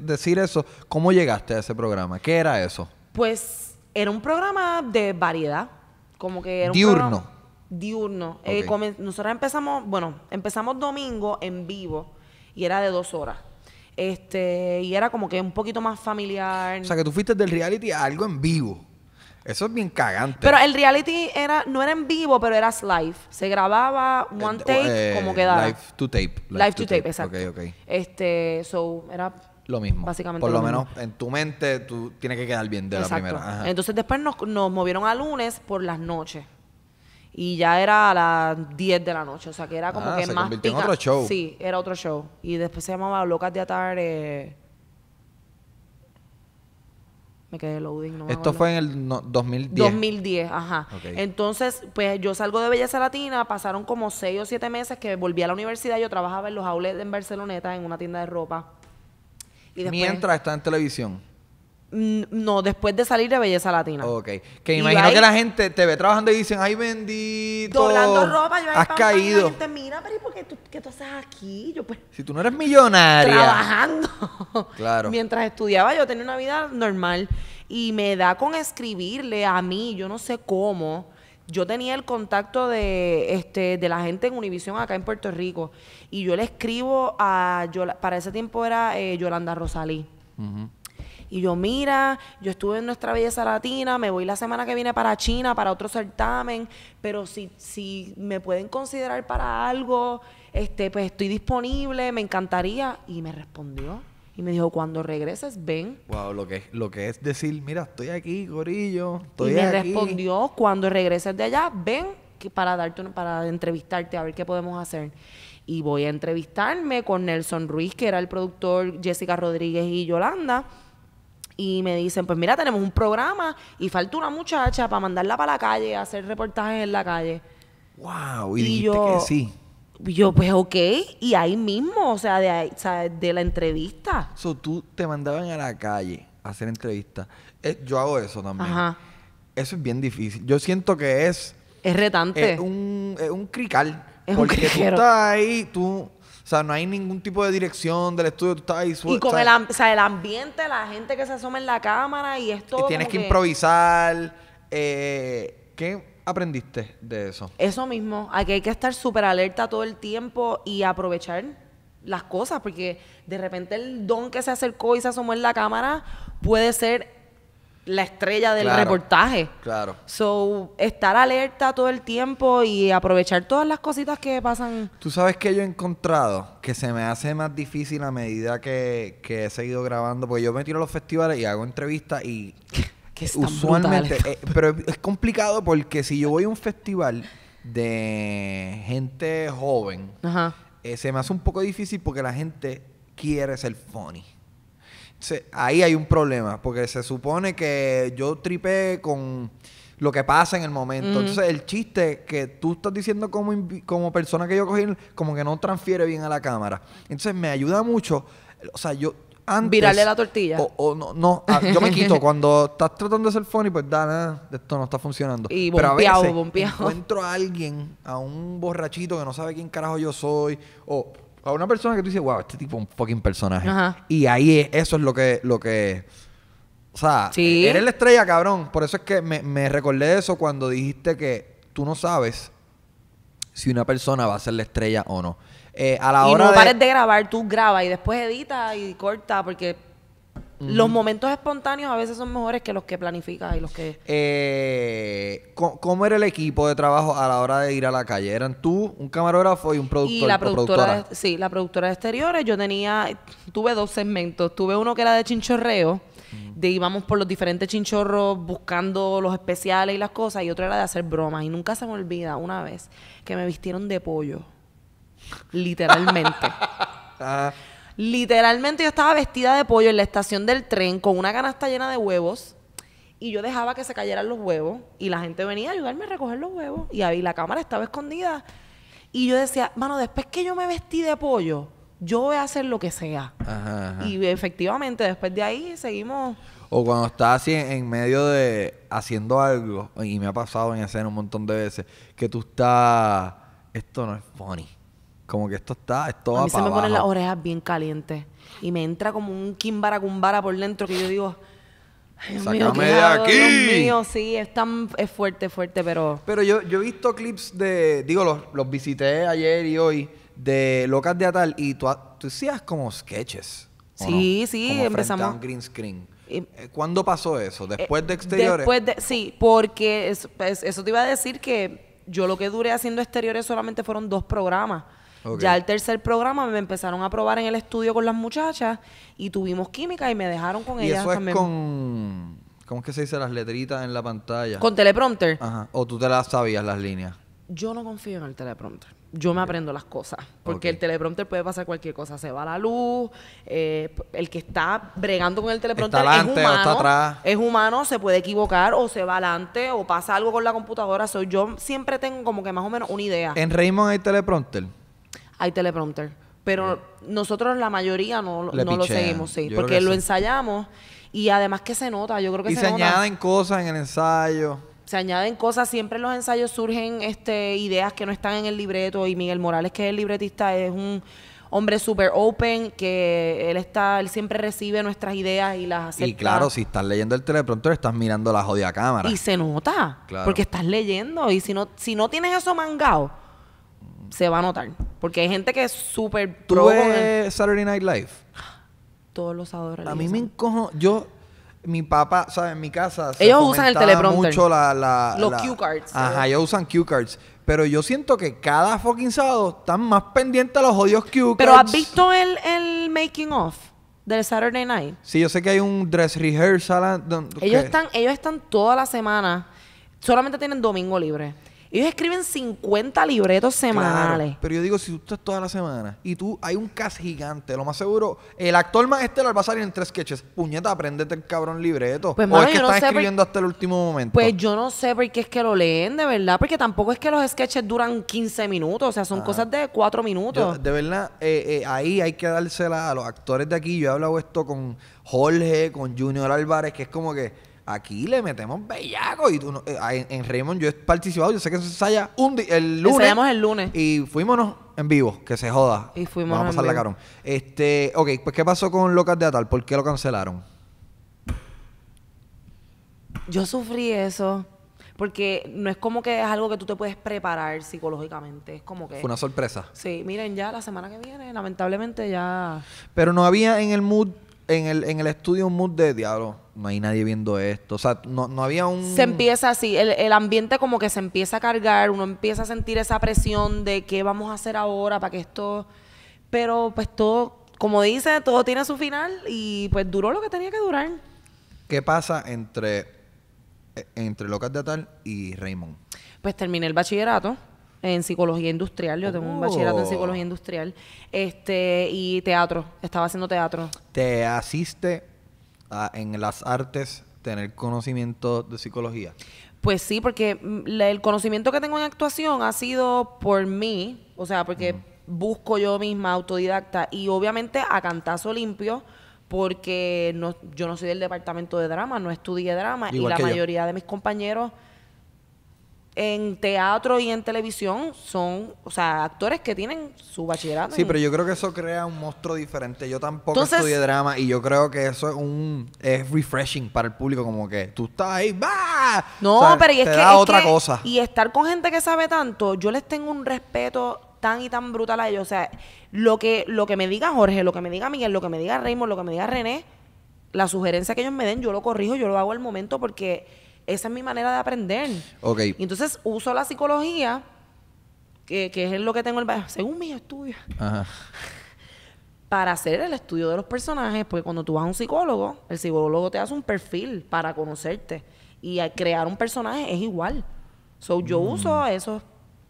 decir eso, ¿cómo llegaste a ese programa? ¿Qué era eso? Pues era un programa de variedad, como que era diurno. un programa diurno. Eh, nosotros empezamos, bueno, empezamos domingo en vivo y era de dos horas. Este, y era como que un poquito más familiar. O sea, que tú fuiste del reality a algo en vivo. Eso es bien cagante. Pero el reality era no era en vivo, pero era live. Se grababa one tape, eh, como quedaba. Live to tape. Live, to, tape, exacto. Este, so, era lo mismo. Básicamente. Por lo, menos en tu mente tú tienes que quedar bien de la primera. Entonces después nos, nos, movieron a lunes por las noches y ya era a las 10 de la noche, o sea que era como ah, que más otro show. Sí, era otro show. Y después se llamaba Locas de Atar. Eh, me quedé loading, no me Esto fue en el 2010. 2010, ajá. Entonces, pues yo salgo de Belleza Latina, pasaron como 6 o 7 meses que volví a la universidad, yo trabajaba en los outlets en Barceloneta, en una tienda de ropa. Y Mientras está en televisión. Mm, no, después de salir de Belleza Latina. Ok. Que imagino que la gente te ve trabajando y dicen, ay bendito. has caído. Y mira, pero por qué tú, aquí? Pues, si tú no eres millonaria. Trabajando. Claro. Mientras estudiaba yo tenía una vida normal y me da con escribirle a mí, yo no sé cómo. Yo tenía el contacto de, este, de la gente en Univisión acá en Puerto Rico y yo le escribo a, para ese tiempo era eh, Yolanda Rosalí. Y yo, mira, yo estuve en nuestra belleza latina, me voy la semana que viene para China, para otro certamen, pero si, si me pueden considerar para algo, este, pues estoy disponible, me encantaría. Y me respondió. Y me dijo, cuando regreses, ven. Wow, lo que, lo que es decir, mira, estoy aquí, gorillo, estoy y me respondió, cuando regreses de allá, ven para darte para entrevistarte, a ver qué podemos hacer. Y voy a entrevistarme con Nelson Ruiz, que era el productor, Jessica Rodríguez y Yolanda y me dicen, pues mira, tenemos un programa y falta una muchacha para mandarla para la calle, hacer reportajes en la calle. Wow, y, que sí. Yo, pues ok, y ahí mismo, o sea, de, de la entrevista. So, tú te mandaban a la calle a hacer entrevistas. Eh, yo hago eso también. Ajá. Eso es bien difícil. Yo siento que es... Es retante. Es un, es un crical. porque tú estás ahí, tú o sea, no hay ningún tipo de dirección del estudio. Tú estás ahí Y con el, ambiente, la gente que se asoma en la cámara y esto. Y tienes que, improvisar. Eh, ¿Qué aprendiste de eso? Eso mismo. Aquí hay que estar súper alerta todo el tiempo y aprovechar las cosas, porque de repente el don que se acercó y se asomó en la cámara puede ser la estrella del reportaje. Claro. So, estar alerta todo el tiempo y aprovechar todas las cositas que pasan. Tú sabes que yo he encontrado que se me hace más difícil a medida que, he seguido grabando, porque yo me tiro a los festivales y hago entrevistas y. que es usualmente. Eh, pero es complicado porque si yo voy a un festival de gente joven, eh, se me hace un poco difícil porque la gente quiere ser funny ahí hay un problema, porque se supone que yo tripé con lo que pasa en el momento. Mm. Entonces, el chiste que tú estás diciendo como, como persona que yo cogí, como que no transfiere bien a la cámara. Entonces, me ayuda mucho. O sea, yo. Antes, Virarle la tortilla. O, no, no yo me quito. Cuando estás tratando de ser funny, pues da, nada, ah, esto no está funcionando. Y bompeado, Pero a encuentro a alguien, a un borrachito que no sabe quién carajo yo soy, o a una persona que tú dices, wow, este tipo es un fucking personaje. Y ahí eso es lo que, lo que. O sea, eres la estrella, cabrón. Por eso es que me, me recordé eso cuando dijiste que tú no sabes si una persona va a ser la estrella o no. Eh, a la hora no de... pares de grabar, tú grabas y después edita y corta porque los momentos espontáneos a veces son mejores que los que planificas y los que... Eh, ¿Cómo era el equipo de trabajo a la hora de ir a la calle? ¿Eran tú, un camarógrafo y un productor? Y la productora, sí, la productora de exteriores. Yo tenía, tuve dos segmentos. Tuve uno que era de chinchorreo, de íbamos por los diferentes chinchorros buscando los especiales y las cosas, y otro era de hacer bromas. Y nunca se me olvida una vez que me vistieron de pollo, literalmente. ah. Literalmente yo estaba vestida de pollo en la estación del tren con una canasta llena de huevos y yo dejaba que se cayeran los huevos y la gente venía a ayudarme a recoger los huevos y ahí la cámara estaba escondida y yo decía, mano, después que yo me vestí de pollo, yo voy a hacer lo que sea. Y efectivamente, después de ahí seguimos. O cuando estás así en medio de haciendo algo, y me ha pasado en escena un montón de veces, que tú estás, esto no es funny. Como que esto está, esto va A mí se me ponen las orejas bien calientes. Y me entra como un kimbara kumbara por dentro que yo digo... de aquí. Dios mío, sí, es tan fuerte, fuerte, pero. Pero yo, yo he visto clips de, digo, los, visité ayer y hoy de locas de Atal y tú, tú hacías como sketches. Sí, sí, empezamos. un green screen. Eh, ¿Cuándo pasó eso? Eh, ¿Después de exteriores? Después sí, porque eso te iba a decir que yo lo que duré haciendo exteriores solamente fueron dos programas ya el tercer programa me empezaron a probar en el estudio con las muchachas y tuvimos química y me dejaron con ¿Y ellas eso es Con, ¿Cómo es que se dice las letritas en la pantalla? Con teleprompter. Ajá. O tú te las sabías las líneas. Yo no confío en el teleprompter. Yo me aprendo las cosas. Porque el teleprompter puede pasar cualquier cosa. Se va la luz. Eh, el que está bregando con el teleprompter es humano. atrás. Es humano, se puede equivocar o se va adelante o pasa algo con la computadora. yo siempre tengo como que más o menos una idea. ¿En Raymond hay teleprompter? hay teleprompter. Pero nosotros la mayoría no, no lo seguimos, sí. porque lo ensayamos y además que se nota, yo creo que y se, añaden cosas en el ensayo se añaden cosas, siempre en los ensayos surgen este, ideas que no están en el libreto y Miguel Morales, que es el libretista, es un hombre súper open, que él está, él siempre recibe nuestras ideas y las acepta. Y claro, si estás leyendo el teleprompter, estás mirando la jodida cámara. Y se nota, porque estás leyendo y si no, si no tienes eso mangado, se va a notar. Porque hay gente que es súper pro. ¿Tú Saturday Night Live? Todos los sábados A mí me encojo. Yo, mi papá, ¿Sabes? en mi casa. Ellos usan el teleprompter. mucho la. la los cue cards. Ajá, eh. ellos usan cue cards. Pero yo siento que cada fucking sábado están más pendientes a los odios cue cards. Pero ¿has visto el, el making of? del Saturday Night. Sí, yo sé que hay un dress rehearsal. Ah, ellos están, ellos están toda la semana. Solamente tienen domingo libre. Ellos escriben 50 libretos semanales. pero yo digo, si tú estás toda la semana y tú hay un cast gigante, lo más seguro, el actor más estelar va a salir en tres sketches. Puñeta, aprendete el cabrón libreto. Pues, o es que están escribiendo hasta el último momento. Pues yo no sé por qué es que lo leen, de verdad, porque tampoco es que los sketches duran 15 minutos, o sea, son ah. cosas de 4 minutos. de verdad, eh, eh, ahí hay que dársela a los actores de aquí. Yo he hablado esto con Jorge, con Junior Álvarez, que es como que Aquí le metemos bellaco. Y tú eh, ah, en, Raymond yo he participado. Yo sé que se ensaya el lunes. Ensayamos el lunes. Y fuímonos en vivo, que se joda. Y fuimos Vamos a pasar la carón. Este, ok, pues ¿qué pasó con Locas de Atal? ¿Por qué lo cancelaron? Yo sufrí eso. Porque no es como que es algo que tú te puedes preparar psicológicamente. Es como que. Fue una sorpresa. Sí, miren, ya la semana que viene, lamentablemente ya. Pero no había en el mood en el, estudio un mood de diablo, no hay nadie viendo esto. O sea, no, había un. Se empieza así, el, ambiente como que se empieza a cargar, uno empieza a sentir esa presión de qué vamos a hacer ahora para que esto. Pero pues todo, como dice, todo tiene su final y pues duró lo que tenía que durar. ¿Qué pasa entre, e, entre Locas de Atal y Raymond? Pues terminé el bachillerato en psicología industrial, yo tengo un bachillerato en oh. psicología industrial, este y teatro, estaba haciendo teatro. ¿Te asiste en las artes tener conocimiento de psicología? Pues sí, porque el conocimiento que tengo en actuación ha sido por mí, o sea, porque busco yo misma autodidacta y obviamente a cantazo limpio porque yo no soy del departamento de drama, no estudié drama y la mayoría de mis compañeros en teatro y en televisión son, o sea, actores que tienen su bachillerato. Sí, pero yo creo que eso crea un monstruo diferente. Yo tampoco estudié drama y yo creo que eso es un es refreshing para el público como que tú estás ahí, va. No, pero y es que Y estar con gente que sabe tanto, yo les tengo un respeto tan y tan brutal a ellos, o sea, lo que lo que me diga Jorge, lo que me diga Miguel, lo que me diga Raymond, lo que me diga René, la sugerencia que ellos me den, yo lo corrijo, yo lo hago al momento porque esa es mi manera de aprender. Ok. Y entonces uso la psicología, que, es lo que tengo, el, según mis estudios, Ajá. para hacer el estudio de los personajes, porque cuando tú vas a un psicólogo, el psicólogo te hace un perfil para conocerte. Y al crear un personaje es igual. So, yo mm. uso esos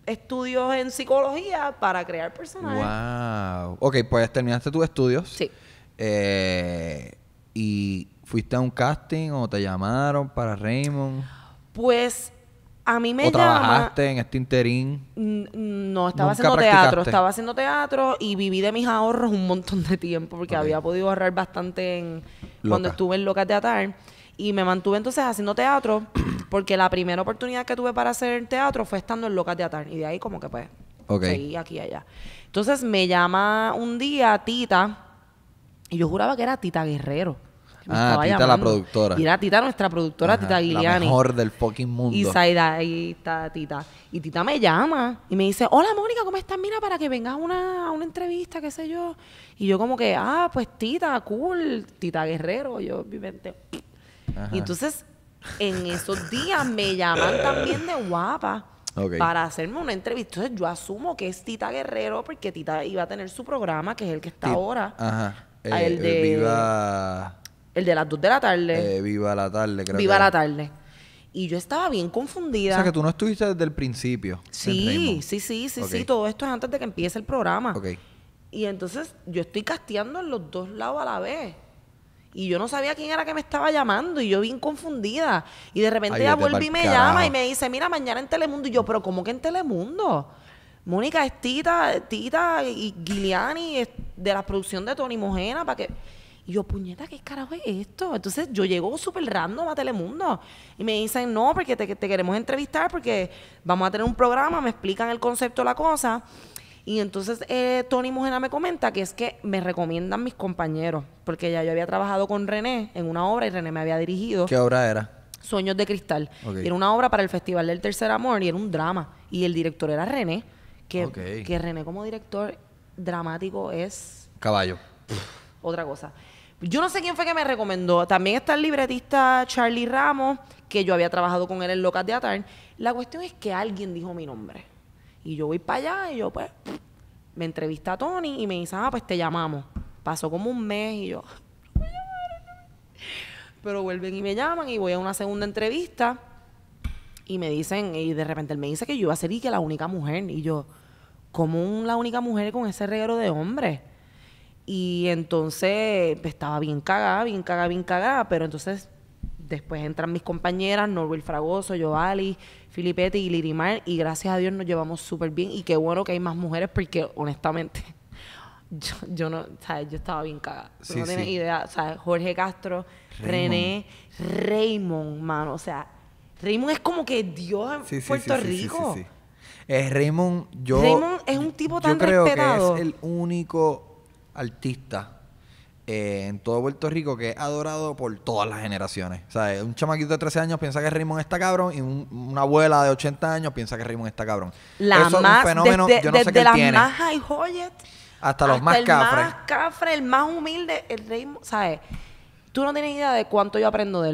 estudios en psicología para crear personajes. Wow. Ok, pues terminaste tus estudios. Sí. Eh, y ¿Fuiste a un casting o te llamaron para Raymond? Pues a mí me ¿O trabajaste en este interín? No, estaba haciendo teatro. Estaba haciendo teatro y viví de mis ahorros un montón de tiempo porque había podido ahorrar bastante en, cuando estuve en Locas de Y me mantuve entonces haciendo teatro porque la primera oportunidad que tuve para hacer teatro fue estando en Locas de Y de ahí como que pues seguí aquí allá. Entonces me llama un día Tita y yo juraba que era Tita Guerrero ah, Tita la productora. mira Tita, nuestra productora, Tita Guiliani. La mejor del fucking mundo. Y ahí está Tita. Y Tita me llama y me dice, hola Mónica, ¿cómo estás? Mira, para que vengas a una, entrevista, qué sé yo. Y yo como que, ah, pues Tita, cool, Tita Guerrero, yo obviamente. Y entonces, en esos días me llaman también de guapa. para hacerme una entrevista. Entonces yo asumo que es Tita Guerrero porque Tita iba a tener su programa, que es el que está ahora. Ajá. El, eh, eh, de el de las 2 de la tarde. Eh, viva la tarde, creo. Viva la tarde. Y yo estaba bien confundida. O sea, que tú no estuviste desde el principio. Sí, sí, sí, sí, sí. Todo esto es antes de que empiece el programa. Ok. Y entonces yo estoy casteando en los dos lados a la vez. Y yo no sabía quién era que me estaba llamando y yo bien confundida. Y de repente ella vuelve y me llama y me dice, mira, mañana en Telemundo. Y yo, pero ¿cómo que en Telemundo? Mónica es Tita, Tita y Giliani de la producción de Tony Mojena para que... Y yo, puñeta, ¿qué carajo es esto? Entonces yo llego súper random a Telemundo y me dicen, no, porque te, queremos entrevistar, porque vamos a tener un programa, me explican el concepto la cosa. Y entonces eh, Tony Mujena me comenta que es que me recomiendan mis compañeros, porque ya yo había trabajado con René en una obra y René me había dirigido. ¿Qué obra era? Sueños de Cristal. Era una obra para el Festival del Tercer Amor y era un drama. Y el director era René, que, que René como director dramático es... Caballo. otra cosa. Yo no sé quién fue que me recomendó. También está el libretista Charlie Ramos, que yo había trabajado con él en Locas de Atar. La cuestión es que alguien dijo mi nombre. Y yo voy para allá y yo, pues, me entrevista a Tony y me dice, ah, pues te llamamos. Pasó como un mes y yo, pero vuelven y me llaman y voy a una segunda entrevista y me dicen, y de repente él me dice que yo iba a ser y que la única mujer. Y yo, como la única mujer con ese reguero de hombre? Y entonces estaba bien cagada, bien cagada, bien cagada, pero entonces después entran mis compañeras, Norwil Fragoso, Joali, Filipetti y Lirimar, y gracias a Dios nos llevamos súper bien. Y qué bueno que hay más mujeres, porque honestamente, yo, no, ¿sabes? Yo estaba bien cagada. no tenía idea, ¿sabes? Jorge Castro, René, Raymond, mano, o sea, Raymond es como que Dios en Puerto Rico. Es eh, Raymond, yo. Raymond es un tipo tan yo creo es el único artista eh, en todo Puerto Rico que es adorado por todas las generaciones. O sea, un chamaquito de 13 años piensa que Raymond está cabrón y una abuela de 80 años piensa que Raymond está cabrón. es un fenómeno, yo no sé qué más high hasta, los más el más cafre, el más humilde, el Raymond, Tú no tienes idea de cuánto yo aprendo de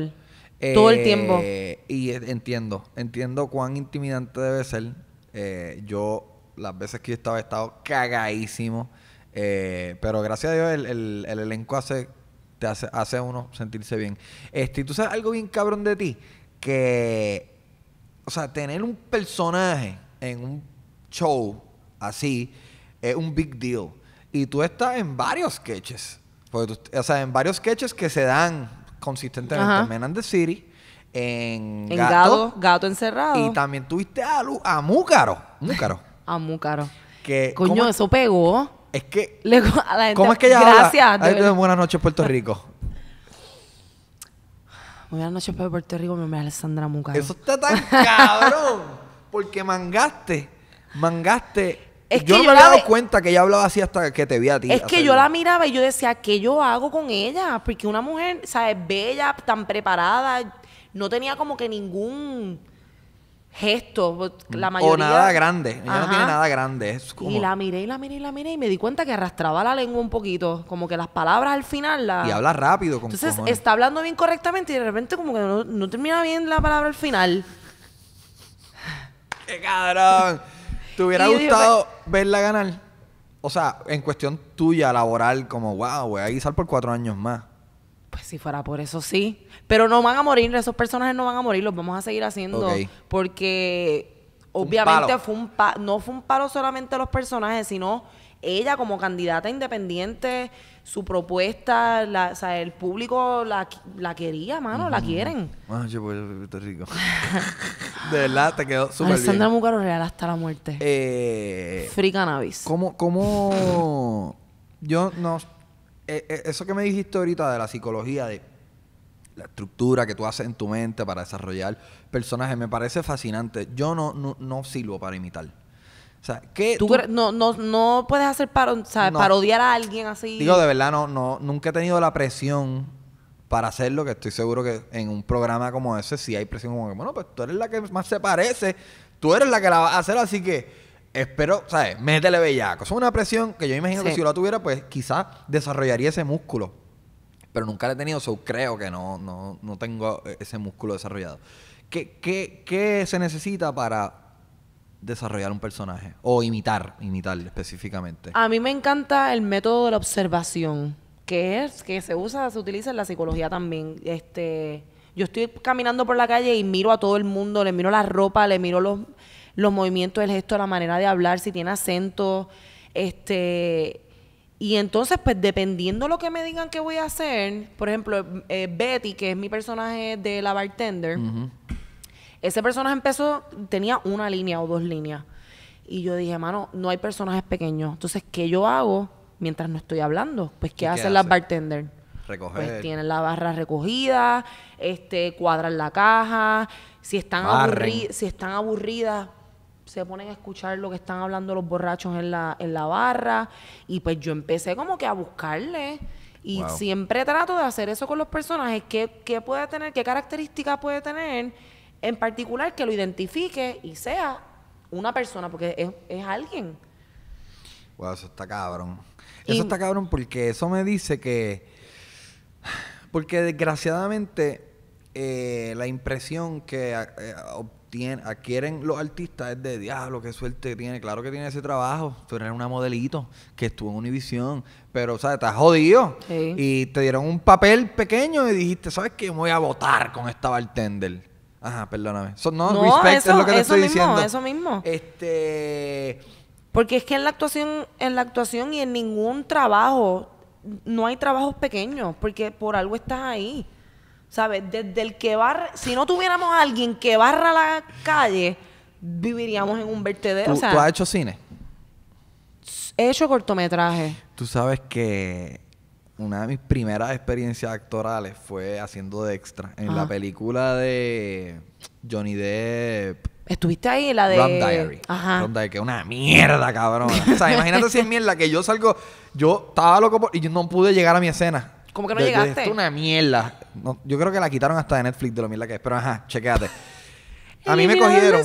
él. todo el tiempo. Eh, y entiendo, entiendo cuán intimidante debe ser. Eh, yo, las veces que yo estaba, he estado cagadísimo. Eh, pero gracias a Dios el, elenco hace, te hace, hace uno sentirse bien. Este, tú sabes algo bien cabrón de ti, que, o sea, tener un personaje en un show así es un big deal. Y tú estás en varios sketches, o sea, en varios sketches que se dan consistentemente en Men and the City. En, gato, gato, encerrado. Y también tuviste a, a Múcaro. Múcaro. a Múcaro. Que, Coño, eso pegó. Es que. ¿Cómo es que ella Gracias. buenas noches, Puerto Rico. buenas noches, Puerto Rico. Mi nombre es Alessandra Eso está tan cabrón. Porque mangaste. Mangaste. yo no me había dado cuenta que ella hablaba así hasta que te vi a ti. Es que yo la miraba y yo decía, ¿qué yo hago con ella? Porque una mujer, ¿sabes? Bella, tan preparada. No tenía como que ningún Gesto, mm. La mayoría, o nada grande. Ella no tiene nada grande. Y la miré y la miré y la miré y me di cuenta que arrastraba la lengua un poquito. Como que las palabras al final la... Y habla rápido. Con Entonces está hablando bien correctamente y de repente como que no, termina bien la palabra al final. ¡Qué cabrón! ¿Te hubiera gustado pues-". verla ganar? O sea, en cuestión tuya, laboral, como, wow, voy a guisar por cuatro años más. Pues si fuera por eso, sí. Pero no van a morir, esos personajes no van a morir, los vamos a seguir haciendo. Porque obviamente fue un no fue un paro solamente los personajes, sino ella como candidata independiente, su propuesta, o sea, el público la, quería, mano, la quieren. yo voy a Rico. de verdad, te quedó súper bien. Alessandra Mucaro Real hasta la muerte. Eh, Free cannabis. ¿Cómo, yo no... Eh, eh, eso que me dijiste ahorita de la psicología, de la estructura que tú haces en tu mente para desarrollar personajes me parece fascinante. Yo no, no, no sirvo para imitar. O sea, que ¿Tú, No, no, no puedes hacer para parodiar a alguien así. Digo, de verdad, no, no, nunca he tenido la presión para hacerlo, que estoy seguro que en un programa como ese sí hay presión como que, bueno, pues tú eres la que más se parece, tú eres la que la va a hacer, así que espero, ¿sabes? Métele bellaco. Es una presión que yo imagino que si yo la tuviera, pues quizás desarrollaría ese músculo pero nunca le he tenido, so creo que no, no, no tengo ese músculo desarrollado. ¿Qué, qué, qué se necesita para desarrollar un personaje o imitar, imitar específicamente? A mí me encanta el método de la observación, que es que se usa, se utiliza en la psicología también. Este, yo estoy caminando por la calle y miro a todo el mundo, le miro la ropa, le miro los, los movimientos, el gesto, la manera de hablar, si tiene acento, este y entonces, pues dependiendo lo que me digan que voy a hacer, por ejemplo, eh, Betty, que es mi personaje de la bartender, ese personaje empezó, tenía una línea o dos líneas. Y yo dije, mano, no hay personajes pequeños. Entonces, ¿qué yo hago mientras no estoy hablando? Pues, ¿qué, hacen hace? las bartender? Pues, Recoger. Pues tienen la barra recogida, este, cuadran la caja. Si están, si están aburridas, se ponen a escuchar lo que están hablando los borrachos en la, en la barra y pues yo empecé como que a buscarle. Y siempre trato de hacer eso con los personajes. ¿Qué, ¿Qué, puede tener, qué características puede tener en particular que lo identifique y sea una persona? Porque es, alguien. Wow, eso está cabrón. Eso está cabrón porque eso me dice que. Porque desgraciadamente eh, la impresión que eh, adquieren los artistas es de diablo, que suerte tiene. Claro que tiene ese trabajo. Tú eres una modelito que estuvo en Univision, pero, o sea, estás jodido. Y te dieron un papel pequeño y dijiste, ¿sabes que Me voy a votar con esta bartender. Ajá, perdóname. no, eso, es lo que estoy mismo, Eso mismo. Este. Porque es que en la actuación, en la actuación y en ningún trabajo, no hay trabajos pequeños, porque por algo estás ahí. ¿Sabes? Desde el que barra, si no tuviéramos a alguien que barra la calle, viviríamos en un vertedero. ¿Tú, has hecho cine? He hecho cortometraje. Tú sabes que una de mis primeras experiencias actorales fue haciendo de extra en la película de Johnny Depp. Estuviste ahí en la de. Diary. Ajá. Diary, que una mierda, cabrón. o sea, imagínate si es mierda que yo salgo. Yo estaba loco por... y yo no pude llegar a mi escena. ¿Cómo que no llegaste? Es una mierda. No, yo creo que la quitaron hasta de Netflix de lo mierda que es, pero ajá, chequéate. A mí me cogieron.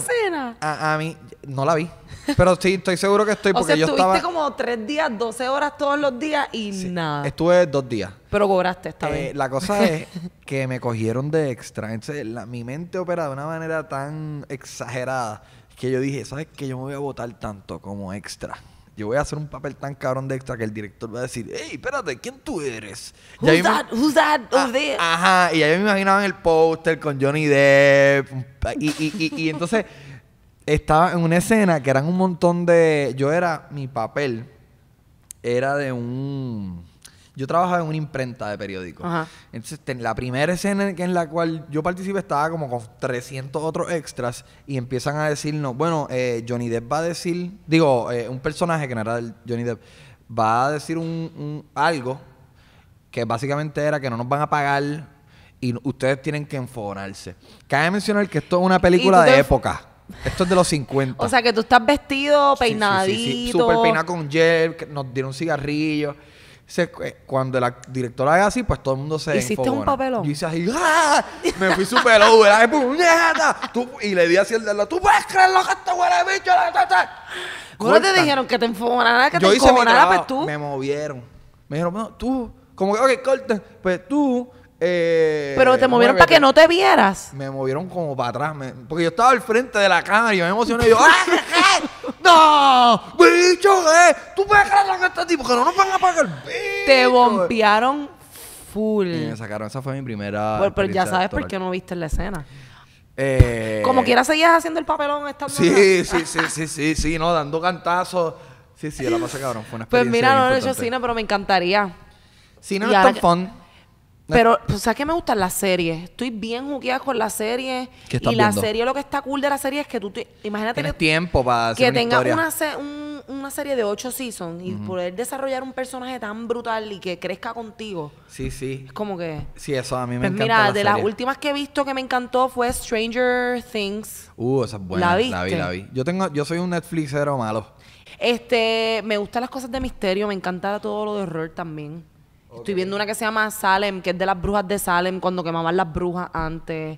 A, mí, no la vi. Pero sí, estoy seguro que estoy porque o sea, Estuviste como tres días, 12 horas todos los días y nada. Estuve dos días. Pero cobraste esta eh, La cosa es que me cogieron de extra. la, mi mente opera de una manera tan exagerada que yo dije, ¿sabes que Yo me voy a votar tanto como extra yo voy a hacer un papel tan cabrón de extra que el director va a decir, hey, espérate, ¿quién tú eres? Who's that? Who's that ah, ajá, y ahí me imaginaba en el póster con Johnny Depp. y entonces estaba en una escena que eran un montón de... Yo era, mi papel era de un yo trabajaba en una imprenta de periódicos. Entonces, la primera escena en la cual yo participé estaba como con 300 otros extras y empiezan a decirnos, bueno, eh, Johnny Depp va a decir, digo, eh, un personaje que no era Johnny Depp, va a decir un, algo que básicamente era que no nos van a pagar y ustedes tienen que enfonarse. Cabe mencionar que esto es una película de época. Esto es de los 50. O sea, que tú estás vestido, peinadito. Sí, sí, peinado con gel, nos dieron cigarrillos se, eh, cuando la directora es así, pues todo el mundo se. Hiciste un papelón. Yo hice así, ¡ah! Me fui súper pelo puñeta! y le di así el dedo, ¿tú puedes creer lo que este huele bicho? ¿Cómo te dijeron que te enfogonara, que te enfogonara, pues tú? Me movieron. Me dijeron, tú, como que, ok, corten. Pues tú eh, pero te movieron para que, no te vieras. Me movieron como para atrás. porque yo estaba al frente de la cámara y me emocioné. Y yo, ¡Ah, ¡No! ¡Bicho, eh! ¿Tú puedes que este tipo? Que no nos van a pagar bicho, Te bompearon full. me sacaron. Esa fue mi primera. Pero, ya sabes por qué no viste la escena. Eh, como quiera seguías haciendo el papelón estando. Sí, sí, sí, sí, sí, sí, no, dando cantazos. Sí, sí, la pasé cabrón. Fue una pues experiencia. Pues mira, no, he hecho cine, pero me encantaría. Cine no es tan fun. Pero, ¿sabes pues, qué me gustan las series? Estoy bien jugueada con las series. ¿Qué y la serie, lo que está cool de la serie es que tú, te, imagínate. Tienes tiempo para hacer Que una una, una serie de ocho seasons y poder desarrollar un personaje tan brutal y que crezca contigo. Sí, sí. Es como que. Sí, eso a mí me pues Mira, de las últimas que he visto que me encantó fue Stranger Things. Uh, esa es buena. La, vi, la vi, la vi. Yo, tengo, yo soy un Netflixero malo. Este, me gustan las cosas de misterio, me encanta todo lo de horror también. Estoy viendo una que se llama Salem, que es de las brujas de Salem, cuando quemaban las brujas antes.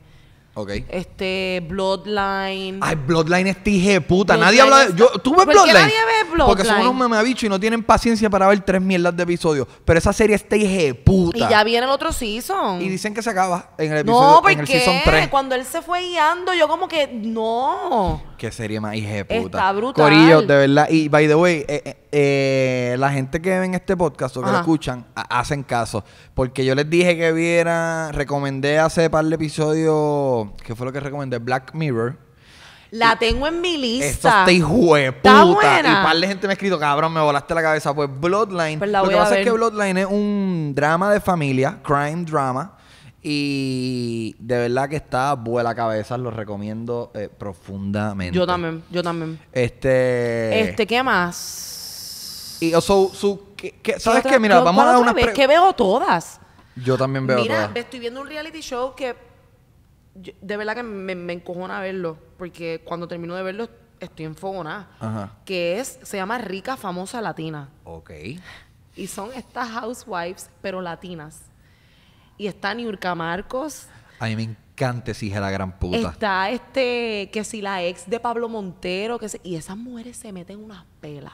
Ok. Este, Bloodline. Ay, Bloodline es tije puta. nadie habla de. Yo, ¿Tú ves Bloodline? nadie ve Bloodline? Porque son unos mamabichos y no tienen paciencia para ver tres mierdas de episodios. Pero esa serie es tije puta. Y ya viene el otro season. Y dicen que se acaba en el episodio. No, en el season 3. cuando él se fue guiando, yo como que no qué serie más hija puta. Está brutal. Corillo, de verdad. Y by the way, eh, eh, eh, la gente que ven este podcast o que lo escuchan, hacen caso. Porque yo les dije que viera, recomendé hace par de episodios, ¿qué fue lo que recomendé? Black Mirror. La tengo en mi lista. Esto está hijo de puta. Y par de gente me ha escrito, cabrón, me volaste la cabeza. Pues Bloodline. Pues lo que pasa es que Bloodline es un drama de familia, crime drama. Y de verdad que está vuela cabeza, lo recomiendo eh, profundamente. Yo también, yo también. Este. Este, ¿qué más? Y oh, sabes qué? Mira, vamos a dar una. que veo todas. Yo también veo todas. Mira, estoy viendo un reality show que. de verdad que me, me encojona verlo. Porque cuando termino de verlo, estoy enfogonada. Ajá. Que es, se llama Rica Famosa Latina. Ok. Y son estas housewives, pero latinas y está Niurka Marcos. A mí me encanta esa hija de la gran puta. Está este, que si la ex de Pablo Montero, que si, y esas mujeres se meten unas pelas.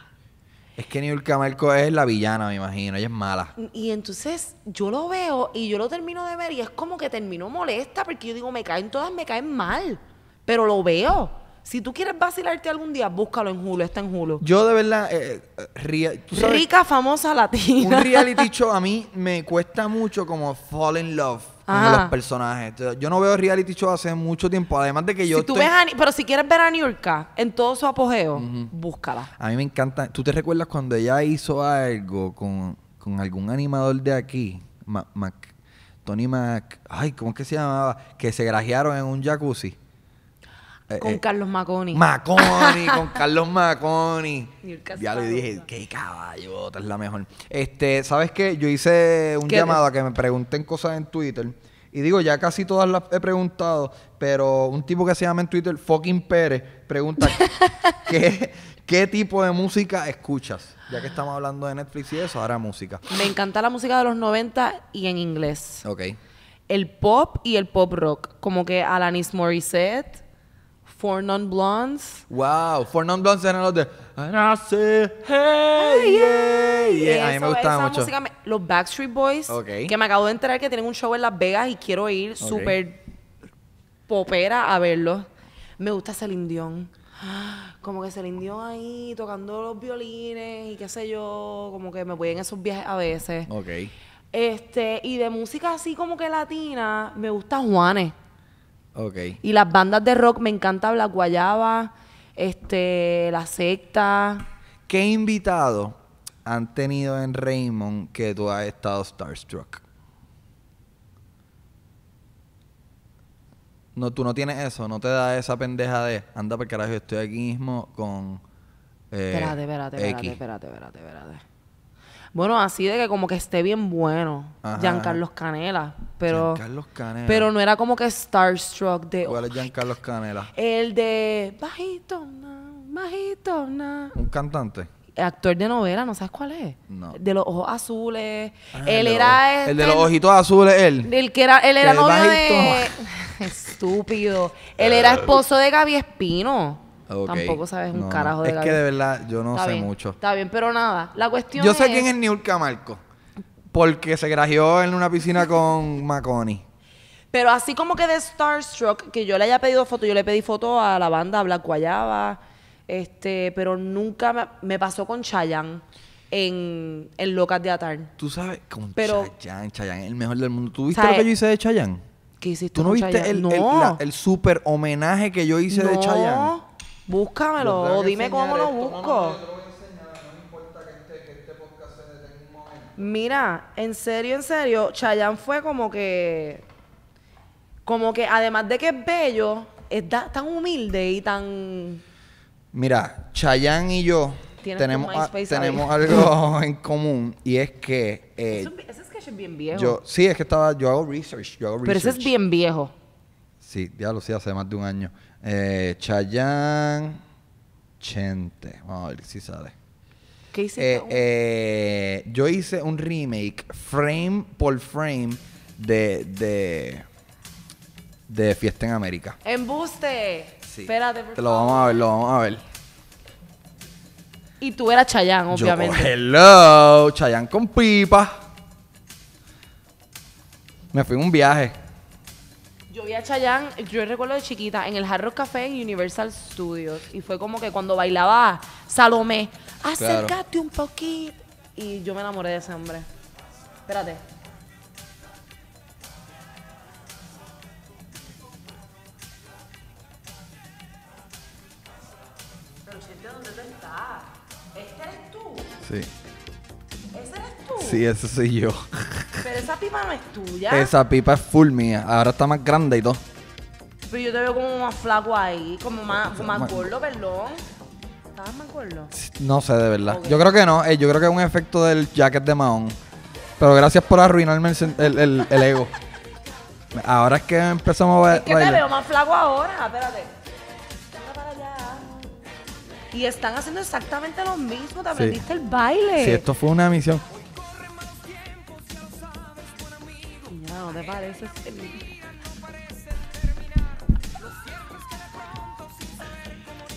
Es que Niurka Marcos es la villana, me imagino, ella es mala. Y entonces yo lo veo y yo lo termino de ver y es como que termino molesta porque yo digo, me caen todas, me caen mal, pero lo veo. Si tú quieres vacilarte algún día, búscalo en Julio. está en Julio. Yo de verdad, eh, eh, rica, famosa latina. Un reality show a mí me cuesta mucho como fall in love. Con los personajes. Yo no veo reality show hace mucho tiempo. Además de que yo. Si tú ves a, pero si quieres ver a New en todo su apogeo, búscala. A mí me encanta. ¿Tú te recuerdas cuando ella hizo algo con, algún animador de aquí? Tony Mac. Ay, ¿cómo es que se llamaba? Que se grajearon en un jacuzzi. Eh, eh, con Carlos Maconi. Maconi, con Carlos Maconi. Ya le dije, qué caballo, es la mejor. Este, ¿sabes qué? Yo hice un llamado a que me pregunten cosas en Twitter. Y digo, ya casi todas las he preguntado, pero un tipo que se llama en Twitter fucking Pérez pregunta ¿qué, qué tipo de música escuchas. Ya que estamos hablando de Netflix y eso, ahora música. Me encanta la música de los 90 y en inglés. Ok. El pop y el pop rock. Como que Alanis Morissette Four Non Blondes. Wow, Four Non Blondes eran los de. And hey, A mí me gustaba mucho. Música, los Backstreet Boys, que me acabo de enterar que tienen un show en Las Vegas y quiero ir súper popera a verlos. Me gusta Celine Dion. Como que Celine Dion ahí tocando los violines y qué sé yo. Como que me voy en esos viajes a veces. Ok. Este, y de música así como que latina, me gusta Juanes. Y las bandas de rock, me encanta Black Guayaba, este, La Secta. ¿Qué invitado han tenido en Raymond que tú has estado starstruck? No, tú no tienes eso, no te da esa pendeja de anda por carajo, estoy aquí mismo con. espérate, espérate, espérate, espérate, espérate. Bueno, así de que como que esté bien bueno. Ajá. Giancarlos Canela. Pero, Pero no era como que Starstruck de. ¿Cuál es Giancarlos Canela? El de. Bajito, bajito, Un cantante actor de novela, ¿no sabes cuál es? No. De los ojos azules. Ah, él era el, de este los ojitos azules, él. El que era, él era novio de. Estúpido. él era eh. esposo de Gaby Espino. Tampoco sabes un carajo de Es que de verdad yo no sé mucho. Está bien, pero nada. La cuestión Yo sé quién es Niurka Marco. Porque se grajeó en una piscina con Maconi. Pero así como que de Starstruck, que yo le haya pedido foto, yo le pedí foto a la banda Black Guayaba, este, pero nunca me, pasó con Chayanne en, en Locas de Atar. Tú sabes, con pero, Chayanne, Chayanne, el mejor del mundo. ¿Tú viste lo que yo hice de Chayanne? ¿Qué hiciste ¿Tú no viste el, el, super homenaje que yo hice de Chayanne? Búscamelo o dime cómo lo busco. Mira, en serio, en serio, Chayanne fue como que. Como que además de que es bello, es tan humilde y tan. Mira, Chayanne y yo tenemos, tenemos algo en común y es que. Eh, ese es bien viejo. Yo, sí, es que estaba. Yo hago research. Yo hago research. Pero ese es bien viejo. Sí, ya lo sé, hace más de un año. Eh, Chayanne Chente. Vamos a ver si sale. ¿Qué hice eh, eh, yo hice un remake frame por frame de, de, de Fiesta en América. ¡Embuste! Sí. Espérate, por Te lo vamos a ver, lo vamos a ver. Y tú eras Chayanne, obviamente. hello, Chayanne con pipa. Me fui en un viaje vi a Chayanne, yo recuerdo de chiquita, en el Hard Café en Universal Studios. Y fue como que cuando bailaba Salomé, acércate un poquito. Y yo me enamoré de ese hombre. Espérate. Pero ¿dónde tú estás? ¿Este eres tú? Sí. ¿Ese eres tú? Sí, ese soy yo. Pero esa pipa no es tuya. Esa pipa es full mía. Ahora está más grande y todo. Pero yo te veo como más flaco ahí, como más, más gordo, perdón. ¿Estabas más gordo? No sé, de verdad. Yo creo que no. Eh, yo creo que es un efecto del jacket de Mahón. Pero gracias por arruinarme el, el, ego. ahora es que empezamos a ver. Es que te veo más flaco ahora. Espérate. Y están haciendo exactamente lo mismo. Te aprendiste el baile. Sí, esto fue una misión. No, me parece.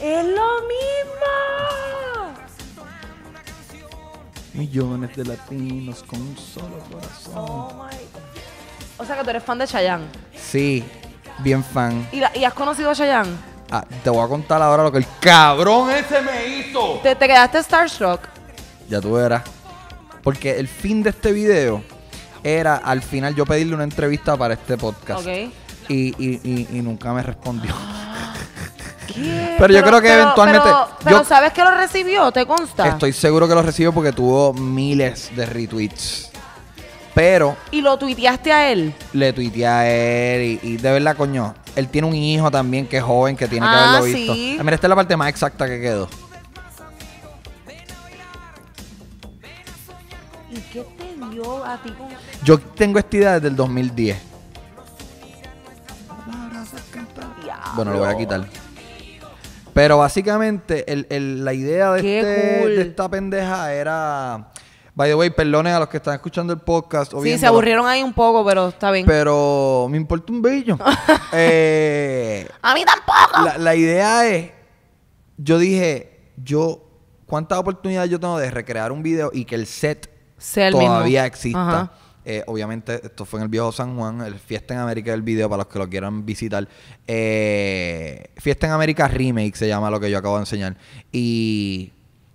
¡Es lo mismo! Millones de latinos con un solo corazón. Oh o sea que tú eres fan de Chayanne. Sí, bien fan. ¿Y, has conocido a Chayanne? Ah, te voy a contar ahora lo que el cabrón ese me hizo. ¿Te, quedaste Starstruck? Ya tú eras. Porque el fin de este video era al final yo pedirle una entrevista para este podcast. Y, nunca me respondió. Pero, yo creo que eventualmente. Pero, ¿sabes que lo recibió? ¿Te consta? Estoy seguro que lo recibió porque tuvo miles de retweets. Pero. ¿Y lo tuiteaste a él? Le tuiteé a él y, de verdad, coño. Él tiene un hijo también que es joven que tiene que ah, haberlo visto. ¿sí? mira, esta es la parte más exacta que quedó. ¿Y qué te dio a ti con yo tengo esta idea desde el 2010. Bueno, lo voy a quitar. Pero básicamente la idea este, de, esta pendeja era... By the way, perdonen a los que están escuchando el podcast. sí, se aburrieron ahí un poco, pero está bien. Pero me importa un bello. Eh, a mí tampoco. La, idea es, yo dije, yo, ¿cuántas oportunidades yo tengo de recrear un video y que el set todavía exista? Eh, obviamente, esto fue en el viejo San Juan, el Fiesta en América del video, para los que lo quieran visitar. Eh, Fiesta en América Remake se llama lo que yo acabo de enseñar. Y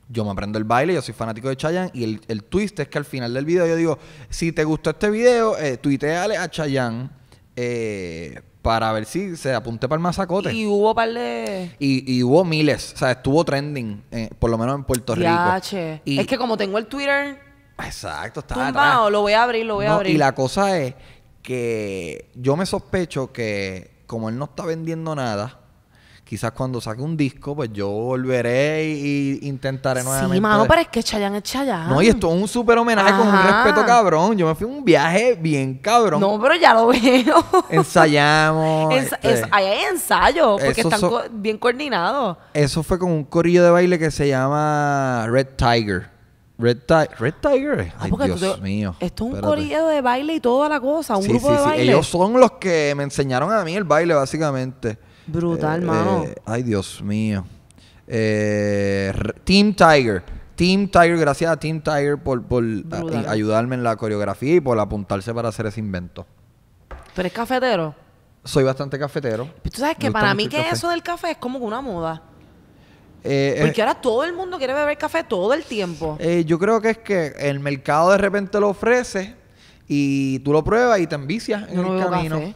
yo me aprendo el baile, yo soy fanático de Chayanne y el, twist es que al final del video yo digo, si te gustó este video, eh, tuiteale a Chayanne para ver si se apunte para el masacote. Y hubo par de... Y, hubo miles, o sea, estuvo trending, por lo menos en Puerto Rico. Y, es que como tengo el Twitter Exacto, está Tumbado, lo voy a abrir, lo voy a abrir. Y la cosa es que yo me sospecho que como él no está vendiendo nada, quizás cuando saque un disco, pues yo volveré y, intentaré nuevamente. Sí, mano, pero es que Chayanne es Chayán No, y esto es un súper homenaje con un respeto cabrón. Yo me fui un viaje bien cabrón. No, pero ya lo veo. Ensayamos. Este. ahí hay ensayos porque están bien coordinados. Eso fue con un corillo de baile que se llama Red Tiger. Red, Red Tiger. Ah, ay, Dios mío. Esto es un coreo de baile y toda la cosa, un grupo sí, sí. Ellos son los que me enseñaron a mí el baile, básicamente. Brutal, eh, mano. Eh, ay, Dios mío. Eh, Team Tiger. Team Tiger, gracias a Team Tiger por, por ayudarme en la coreografía y por apuntarse para hacer ese invento. Pero eres cafetero. Soy bastante cafetero. Tú sabes que para mí que eso del café es como una moda. Eh, eh, Porque ahora todo el mundo quiere beber café todo el tiempo. Eh, yo creo que es que el mercado de repente lo ofrece y tú lo pruebas y te envicias en el camino. Café.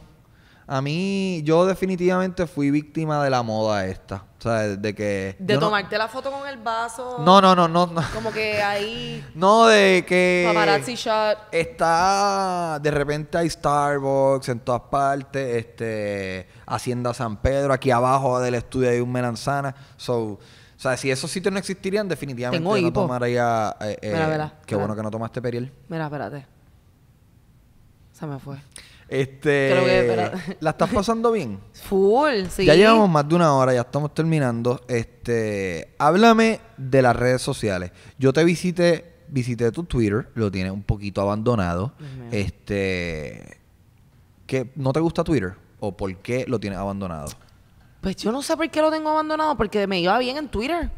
A mí, yo definitivamente fui víctima de la moda esta. O sea, de que. De tomarte la foto con el vaso. No, no, no, no, Como que ahí. no, de que. Paparazzi shot. Está. De repente hay Starbucks en todas partes. Este. Hacienda San Pedro. Aquí abajo del estudio hay un melanzana. So o sea, si esos sitios no existirían, definitivamente Tengo no tomaría. Eh, eh Mira, qué bueno que no tomaste Periel. Mira, espérate. Se me fue. Este. ¿La estás pasando bien? Full, sí. Ya llevamos más de una hora, ya estamos terminando. Este. Háblame de las redes sociales. Yo te visité, visité tu Twitter, lo tienes un poquito abandonado. este. ¿qué, ¿No te gusta Twitter? ¿O por qué lo tienes abandonado? Pues yo no sé por qué lo tengo abandonado, porque me iba bien en Twitter.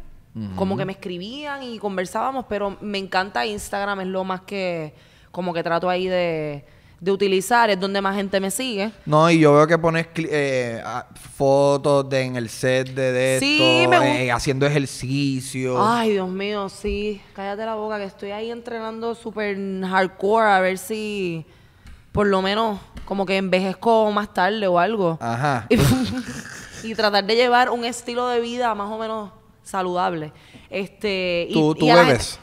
Como que me escribían y conversábamos, pero me encanta Instagram, es lo más que como que trato ahí de, utilizar, es donde más gente me sigue. No, y yo veo que pones eh, fotos de, en el set de, de esto, eh, haciendo ejercicio. Ay, Dios mío, sí. Cállate la boca, que estoy ahí entrenando súper hardcore a ver si por lo menos como que envejezco más tarde o algo. Ajá. y tratar de llevar un estilo de vida más o menos saludable. Este, tú, tú bebes.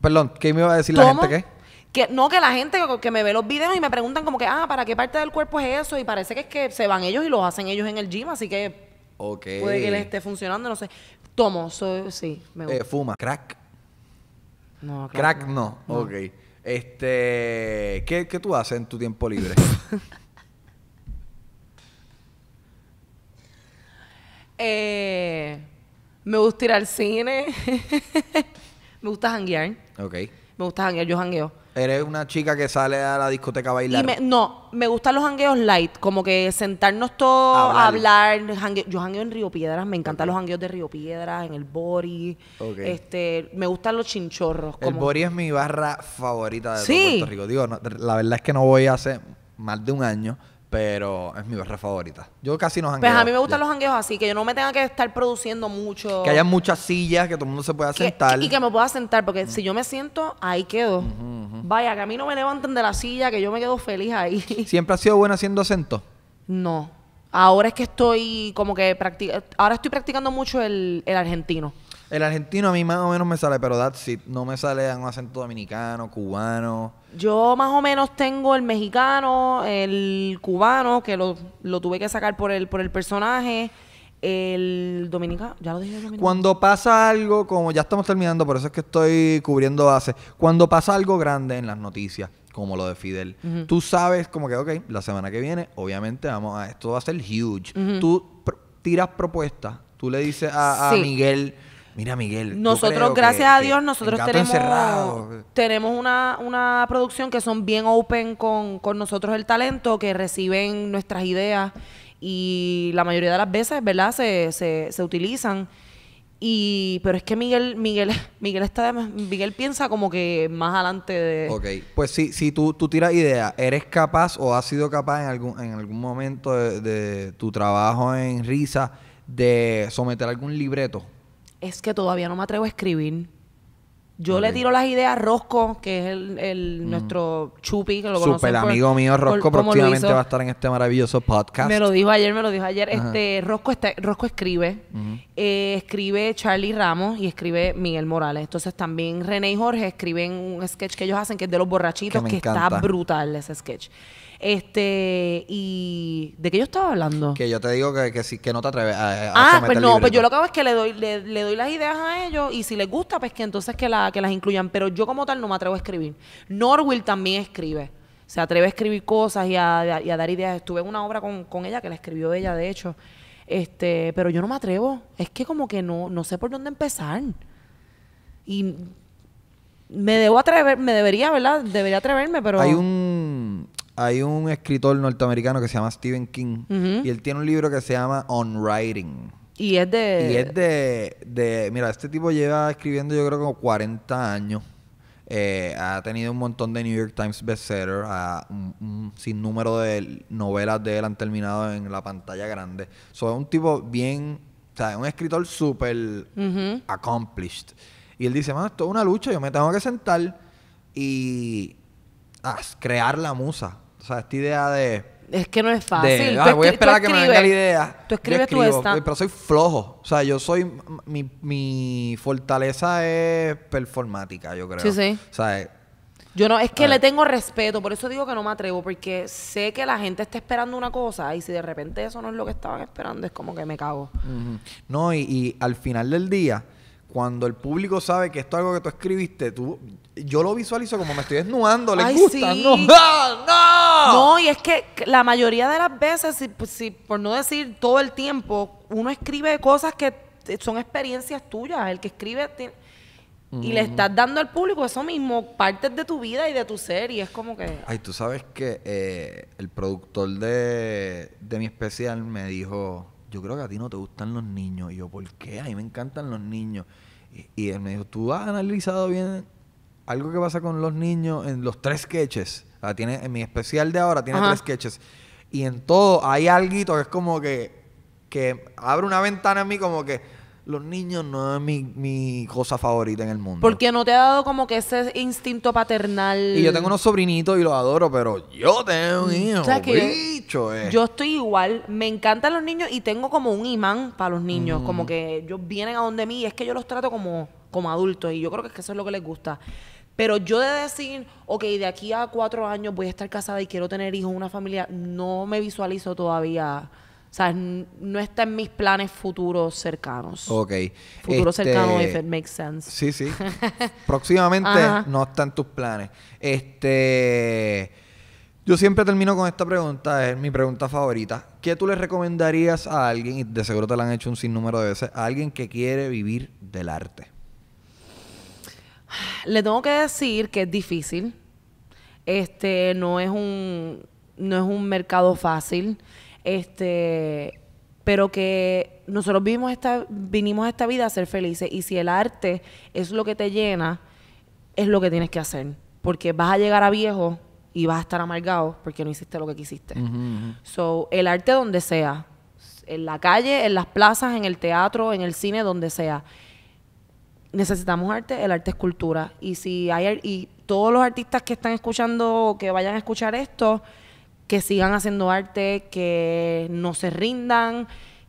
Perdón, ¿qué me iba a decir la gente qué? Que, no, que la gente que, me ve los videos y me preguntan como que, ah, ¿para qué parte del cuerpo es eso? Y parece que es que se van ellos y los hacen ellos en el gym, así que okay. puede que les esté funcionando, no sé. Tomo, sí, me eh, fuma, crack. No, crack, crack no. Ok. Este, ¿qué, ¿qué, tú haces en tu tiempo libre? Eh, me gusta ir al cine. me gusta janguear. Me gusta janguear, yo jangueo. ¿Eres una chica que sale a la discoteca a bailar? no, me gustan los jangueos light, como que sentarnos todos a hablar. yo jangueo en Río Piedras, me encantan los jangueos de Río Piedras, en el Bori. Este, me gustan los chinchorros. El Bori es mi barra favorita de todo Puerto Rico. Digo, la verdad es que no voy hace más de un año, pero es mi barra favorita. Yo casi no jangueo. Pues a mí me gustan los jangueos así, que yo no me tenga que estar produciendo mucho. Que haya muchas sillas, que todo el mundo se pueda sentar. Y que me pueda sentar, porque si yo me siento, ahí quedo. Vaya, que a mí no me levanten de la silla, que yo me quedo feliz ahí. ¿Siempre ha sido buena haciendo acento? No. Ahora es que estoy como que ahora estoy practicando mucho el, el argentino. El argentino a mí más o menos me sale, pero that's it. No me sale un acento dominicano, cubano. Yo más o menos tengo el mexicano, el cubano, que lo, tuve que sacar por el, por el personaje. El dominicano, ya lo dije. dominicano? Cuando pasa algo, como ya estamos terminando, por eso es que estoy cubriendo base. Cuando pasa algo grande en las noticias, como lo de Fidel, tú sabes como que, ok, la semana que viene, obviamente, vamos a esto va a ser huge. Tú tiras propuestas, tú le dices a, a Miguel Mira, Miguel. Nosotros, gracias a Dios, nosotros tenemos, tenemos una, una, producción que son bien open con, nosotros el talento, que reciben nuestras ideas y la mayoría de las veces, ¿verdad? Se, se, se utilizan. Y, pero es que Miguel, Miguel, Miguel está Miguel piensa como que más adelante de. Ok, pues si, si tú, tú tiras idea, ¿eres capaz o has sido capaz en algún, en algún momento de tu trabajo en risa de someter algún libreto? es que todavía no me atrevo a escribir. Yo le tiro las ideas a Rosco, que es el, mm. nuestro chupi, que lo Super amigo mío Rosco, próximamente va a estar en este maravilloso podcast. Me lo dijo ayer, me lo dijo ayer. Este Rosco Rosco escribe, eh, escribe Charlie Ramos y escribe Miguel Morales. Entonces también René y Jorge escriben un sketch que ellos hacen que es de los borrachitos, que está brutal ese sketch. Este, y ¿de qué yo estaba hablando? Que yo te digo que, que, si, que no te atreves a, Ah, pues no, pues yo lo que hago es que le doy, le, doy las ideas a ellos y si les gusta, pues que entonces que, la, que las incluyan. Pero yo como tal no me atrevo a escribir. Norwill también escribe se atreve a escribir cosas y a, dar ideas. Estuve en una obra con, con, ella que la escribió ella, de hecho. Este, pero yo no me atrevo. Es que como que no, no sé por dónde empezar. Y me debo atrever, me debería, ¿verdad? Debería atreverme, pero. Hay un hay un escritor norteamericano que se llama Stephen King y él tiene un libro que se llama On Writing. Y es de... Y es de, Mira, este tipo lleva escribiendo yo creo como 40 años. Eh, ha tenido un montón de New York Times bestsellers. Sin un, sinnúmero de novelas de él han terminado en la pantalla grande. So, es un tipo bien, o sea, es un escritor súper accomplished. Y él dice, más esto es una lucha, yo me tengo que sentar y ah, crear la musa sea, esta idea de... Es que no es fácil. voy a esperar que me venga la idea. Tú escribes tú esta. Pero soy flojo. O sea, yo soy... Mi, mi fortaleza es performática, yo creo. Sí, sí. O sea, eh, yo no, es que le tengo respeto, por eso digo que no me atrevo, porque sé que la gente está esperando una cosa y si de repente eso no es lo que estaban esperando, es como que me cago. No, y, al final del día, cuando el público sabe que esto es algo que tú escribiste, tú, yo lo visualizo como me estoy desnudando, le gusta, no, no, no. y es que la mayoría de las veces, si, pues, si, por no decir todo el tiempo, uno escribe cosas que son experiencias tuyas, el que escribe y le estás dando al público eso mismo, partes de tu vida y de tu ser, y es como que... Ay, tú sabes que eh, el productor de, de mi especial me dijo, yo creo que a ti no te gustan los niños. Y yo, ¿por qué? A mí me encantan los niños. Y, él me dijo, ¿tú has analizado bien algo que pasa con los niños en los tres sketches? tiene, en mi especial de ahora tiene tres sketches. Y en todo hay algo que es como que, que abre una ventana en mí como que los niños no es mi, cosa favorita en el mundo. Porque no te ha dado como que ese instinto paternal. Y yo tengo unos sobrinitos y los adoro, pero yo tengo un mm, hijo. O bicho, eh. Yo estoy igual. Me encantan los niños y tengo como un imán para los niños. Mm. Como que ellos vienen a donde mí y es que yo los trato como, como adultos. Y yo creo que, que eso es lo que les gusta. Pero yo de decir, ok, de aquí a cuatro años voy a estar casada y quiero tener hijos, una familia, no me visualizo todavía o sea, no está en mis planes futuros cercanos. Ok. Futuro este, cercanos, cercano, if it makes sense. Sí, sí. Próximamente no está en tus planes. Este. Yo siempre termino con esta pregunta, es mi pregunta favorita. ¿Qué tú le recomendarías a alguien, y de seguro te la han hecho un sinnúmero de veces, a alguien que quiere vivir del arte? Le tengo que decir que es difícil. Este, no es un, no es un mercado fácil. Este, pero que nosotros vivimos esta, vinimos a esta vida a ser felices y si el arte es lo que te llena, es lo que tienes que hacer, porque vas a llegar a viejo y vas a estar amargado porque no hiciste lo que quisiste. So, el arte donde sea, en la calle, en las plazas, en el teatro, en el cine, donde sea. Necesitamos arte, el arte es cultura y si hay y todos los artistas que están escuchando, que vayan a escuchar esto, que sigan haciendo arte, que no se rindan,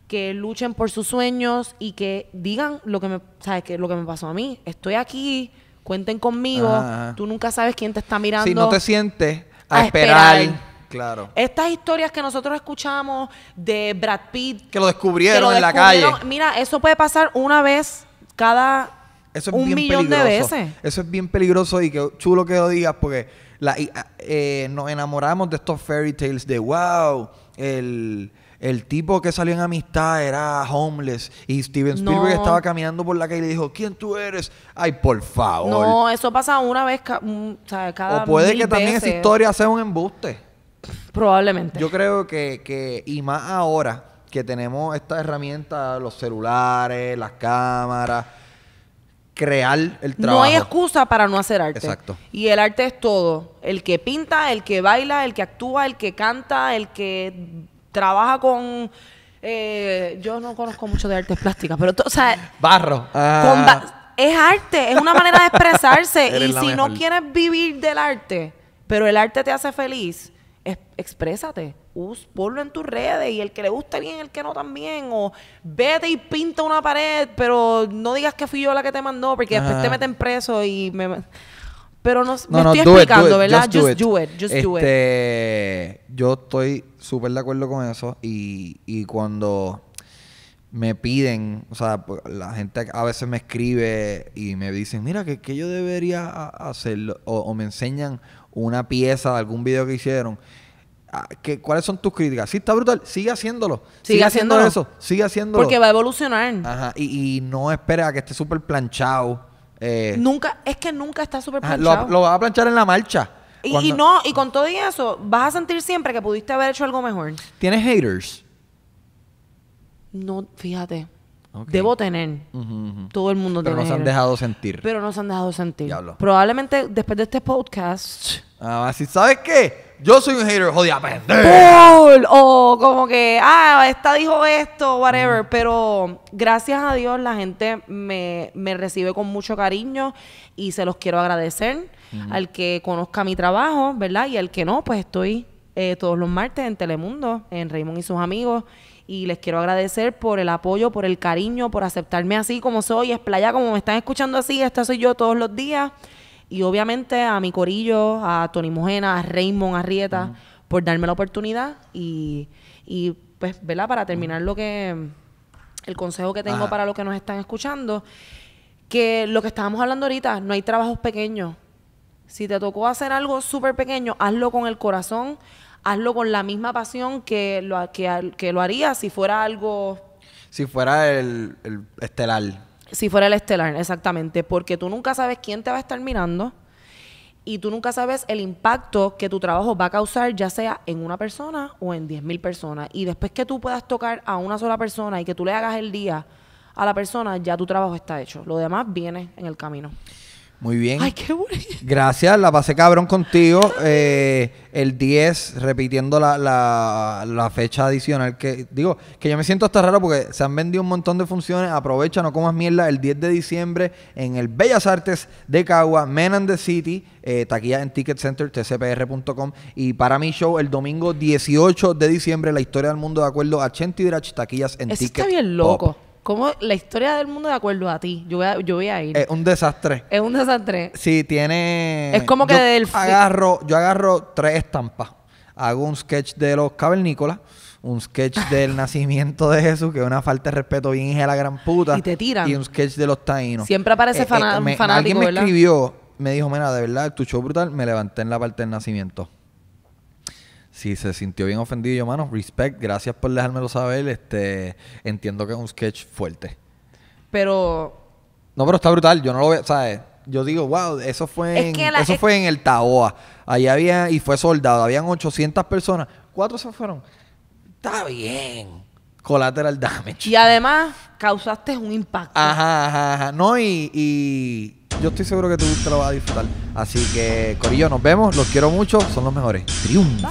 que luchen por sus sueños y que digan lo que me, ¿sabes? Que lo que me pasó a mí. Estoy aquí, cuenten conmigo. Tú nunca sabes quién te está mirando. Si no te sientes a, esperar. Claro. Estas historias que nosotros escuchamos de Brad Pitt. Que lo descubrieron, en la calle. Mira, eso puede pasar una vez cada un millón de veces. Eso es bien peligroso y que chulo que lo digas porque la, ah, eh, nos enamoramos de estos fairy tales de wow, el, tipo que salió en amistad era homeless y Steven Spielberg estaba caminando por la calle y le dijo, ¿quién tú eres? Ay, por favor. No, eso pasa una vez mm, cada vez. o O puede que también esa historia sea un embuste. Probablemente. Yo creo que, que, y más ahora que tenemos esta herramienta, los celulares, las cámaras crear el trabajo. No hay excusa para no hacer arte. Exacto. Y el arte es todo. El que pinta, el que baila, el que actúa, el que canta, el que trabaja con... Eh, yo no conozco mucho de artes plásticas, pero... O sea, Barro. Ah. es arte, es una manera de expresarse. y si no quieres vivir del arte, pero el arte te hace feliz, exprésate. Us, ponlo en tus redes y el que le guste bien, el que no también. O vete y pinta una pared, pero no digas que fui yo la que te mandó, porque después te meten preso y me. Pero no, me estoy explicando, ¿verdad? Just, do it. Just do it. Este, yo estoy súper de acuerdo con eso y, y cuando me piden, o sea, pues, la gente a veces me escribe y me dicen, mira, que, que yo debería hacerlo, o, o, me enseñan una pieza de algún video que hicieron ¿cuáles son tus críticas? Sí, está brutal, sigue haciéndolo. Sigue, eso, sigue haciéndolo. Porque va a evolucionar. Ajá, y, no espera a que esté súper planchado. Eh. nunca, es que nunca está súper planchado. lo, va a planchar en la marcha. Y, no, y con todo y eso, vas a sentir siempre que pudiste haber hecho algo mejor. ¿Tienes haters? No, fíjate. Debo tener. Todo el mundo Pero tiene. Pero nos han dejado sentir. Pero nos han dejado sentir. Probablemente después de este podcast. Ah, si sabes qué yo soy un hater, jodida pendejo. O como que, ah, esta dijo esto, whatever. Mm. Pero gracias a Dios la gente me, me, recibe con mucho cariño y se los quiero agradecer. Mm. Al que conozca mi trabajo, ¿verdad? Y al que no, pues estoy eh, todos los martes en Telemundo, en Raymond y sus amigos. Y les quiero agradecer por el apoyo, por el cariño, por aceptarme así como soy, es playa como me están escuchando así. Esta soy yo todos los días y obviamente a mi corillo, a Tony Mojena, a Raymond Arrieta, por darme la oportunidad y, y pues, ¿verdad? Para terminar lo que, el consejo que tengo para los que nos están escuchando, que lo que estábamos hablando ahorita, no hay trabajos pequeños. Si te tocó hacer algo súper pequeño, hazlo con el corazón, hazlo con la misma pasión que lo, que, que lo harías si fuera algo... Si fuera el, el estelar si fuera el estelar, exactamente, porque tú nunca sabes quién te va a estar mirando y tú nunca sabes el impacto que tu trabajo va a causar, ya sea en una persona o en 10.000 personas. Y después que tú puedas tocar a una sola persona y que tú le hagas el día a la persona, ya tu trabajo está hecho. Lo demás viene en el camino. Muy bien. Ay, qué bueno! Gracias, la pasé cabrón contigo. Eh, el 10, repitiendo la, la, fecha adicional, que digo, que yo me siento hasta raro porque se han vendido un montón de funciones. Aprovecha, no comas mierda. El 10 de diciembre en el Bellas Artes de Cagua, Men and the City, eh, taquilla en Ticket Center, tcpr.com. Y para mi show, el domingo 18 de diciembre, la historia del mundo de acuerdo a Chenty Drach, taquillas en Eso Ticket. Está bien loco. ¿Cómo la historia del mundo de acuerdo a ti? Yo voy a, ir. Es un desastre. Es un desastre. Sí, tiene. Es como que del. Agarro, yo agarro tres estampas. Hago un sketch de los cavernícolas, un sketch del nacimiento de Jesús, que es una falta de respeto bien a la gran puta. Y te tiran. Y un sketch de los taínos. Siempre aparece eh, eh, fanático. Alguien me escribió, me dijo, mira, de verdad, tu show brutal, me levanté en la parte del nacimiento si se sintió bien ofendido, yo, mano, respect, gracias por dejármelo saber. Este, entiendo que es un sketch fuerte. Pero. No, pero está brutal. Yo no lo veo, ¿sabes? Yo digo, wow, eso fue en, eso fue en el Taoa. Ahí había, y fue soldado, habían 800 personas. Cuatro se fueron. Está bien. Collateral damage. Y además, causaste un impacto. Ajá, ajá, ajá. No, y, y yo estoy seguro que tú te lo vas a disfrutar. Así que, Corillo, nos vemos. Los quiero mucho. Son los mejores. Triunfo.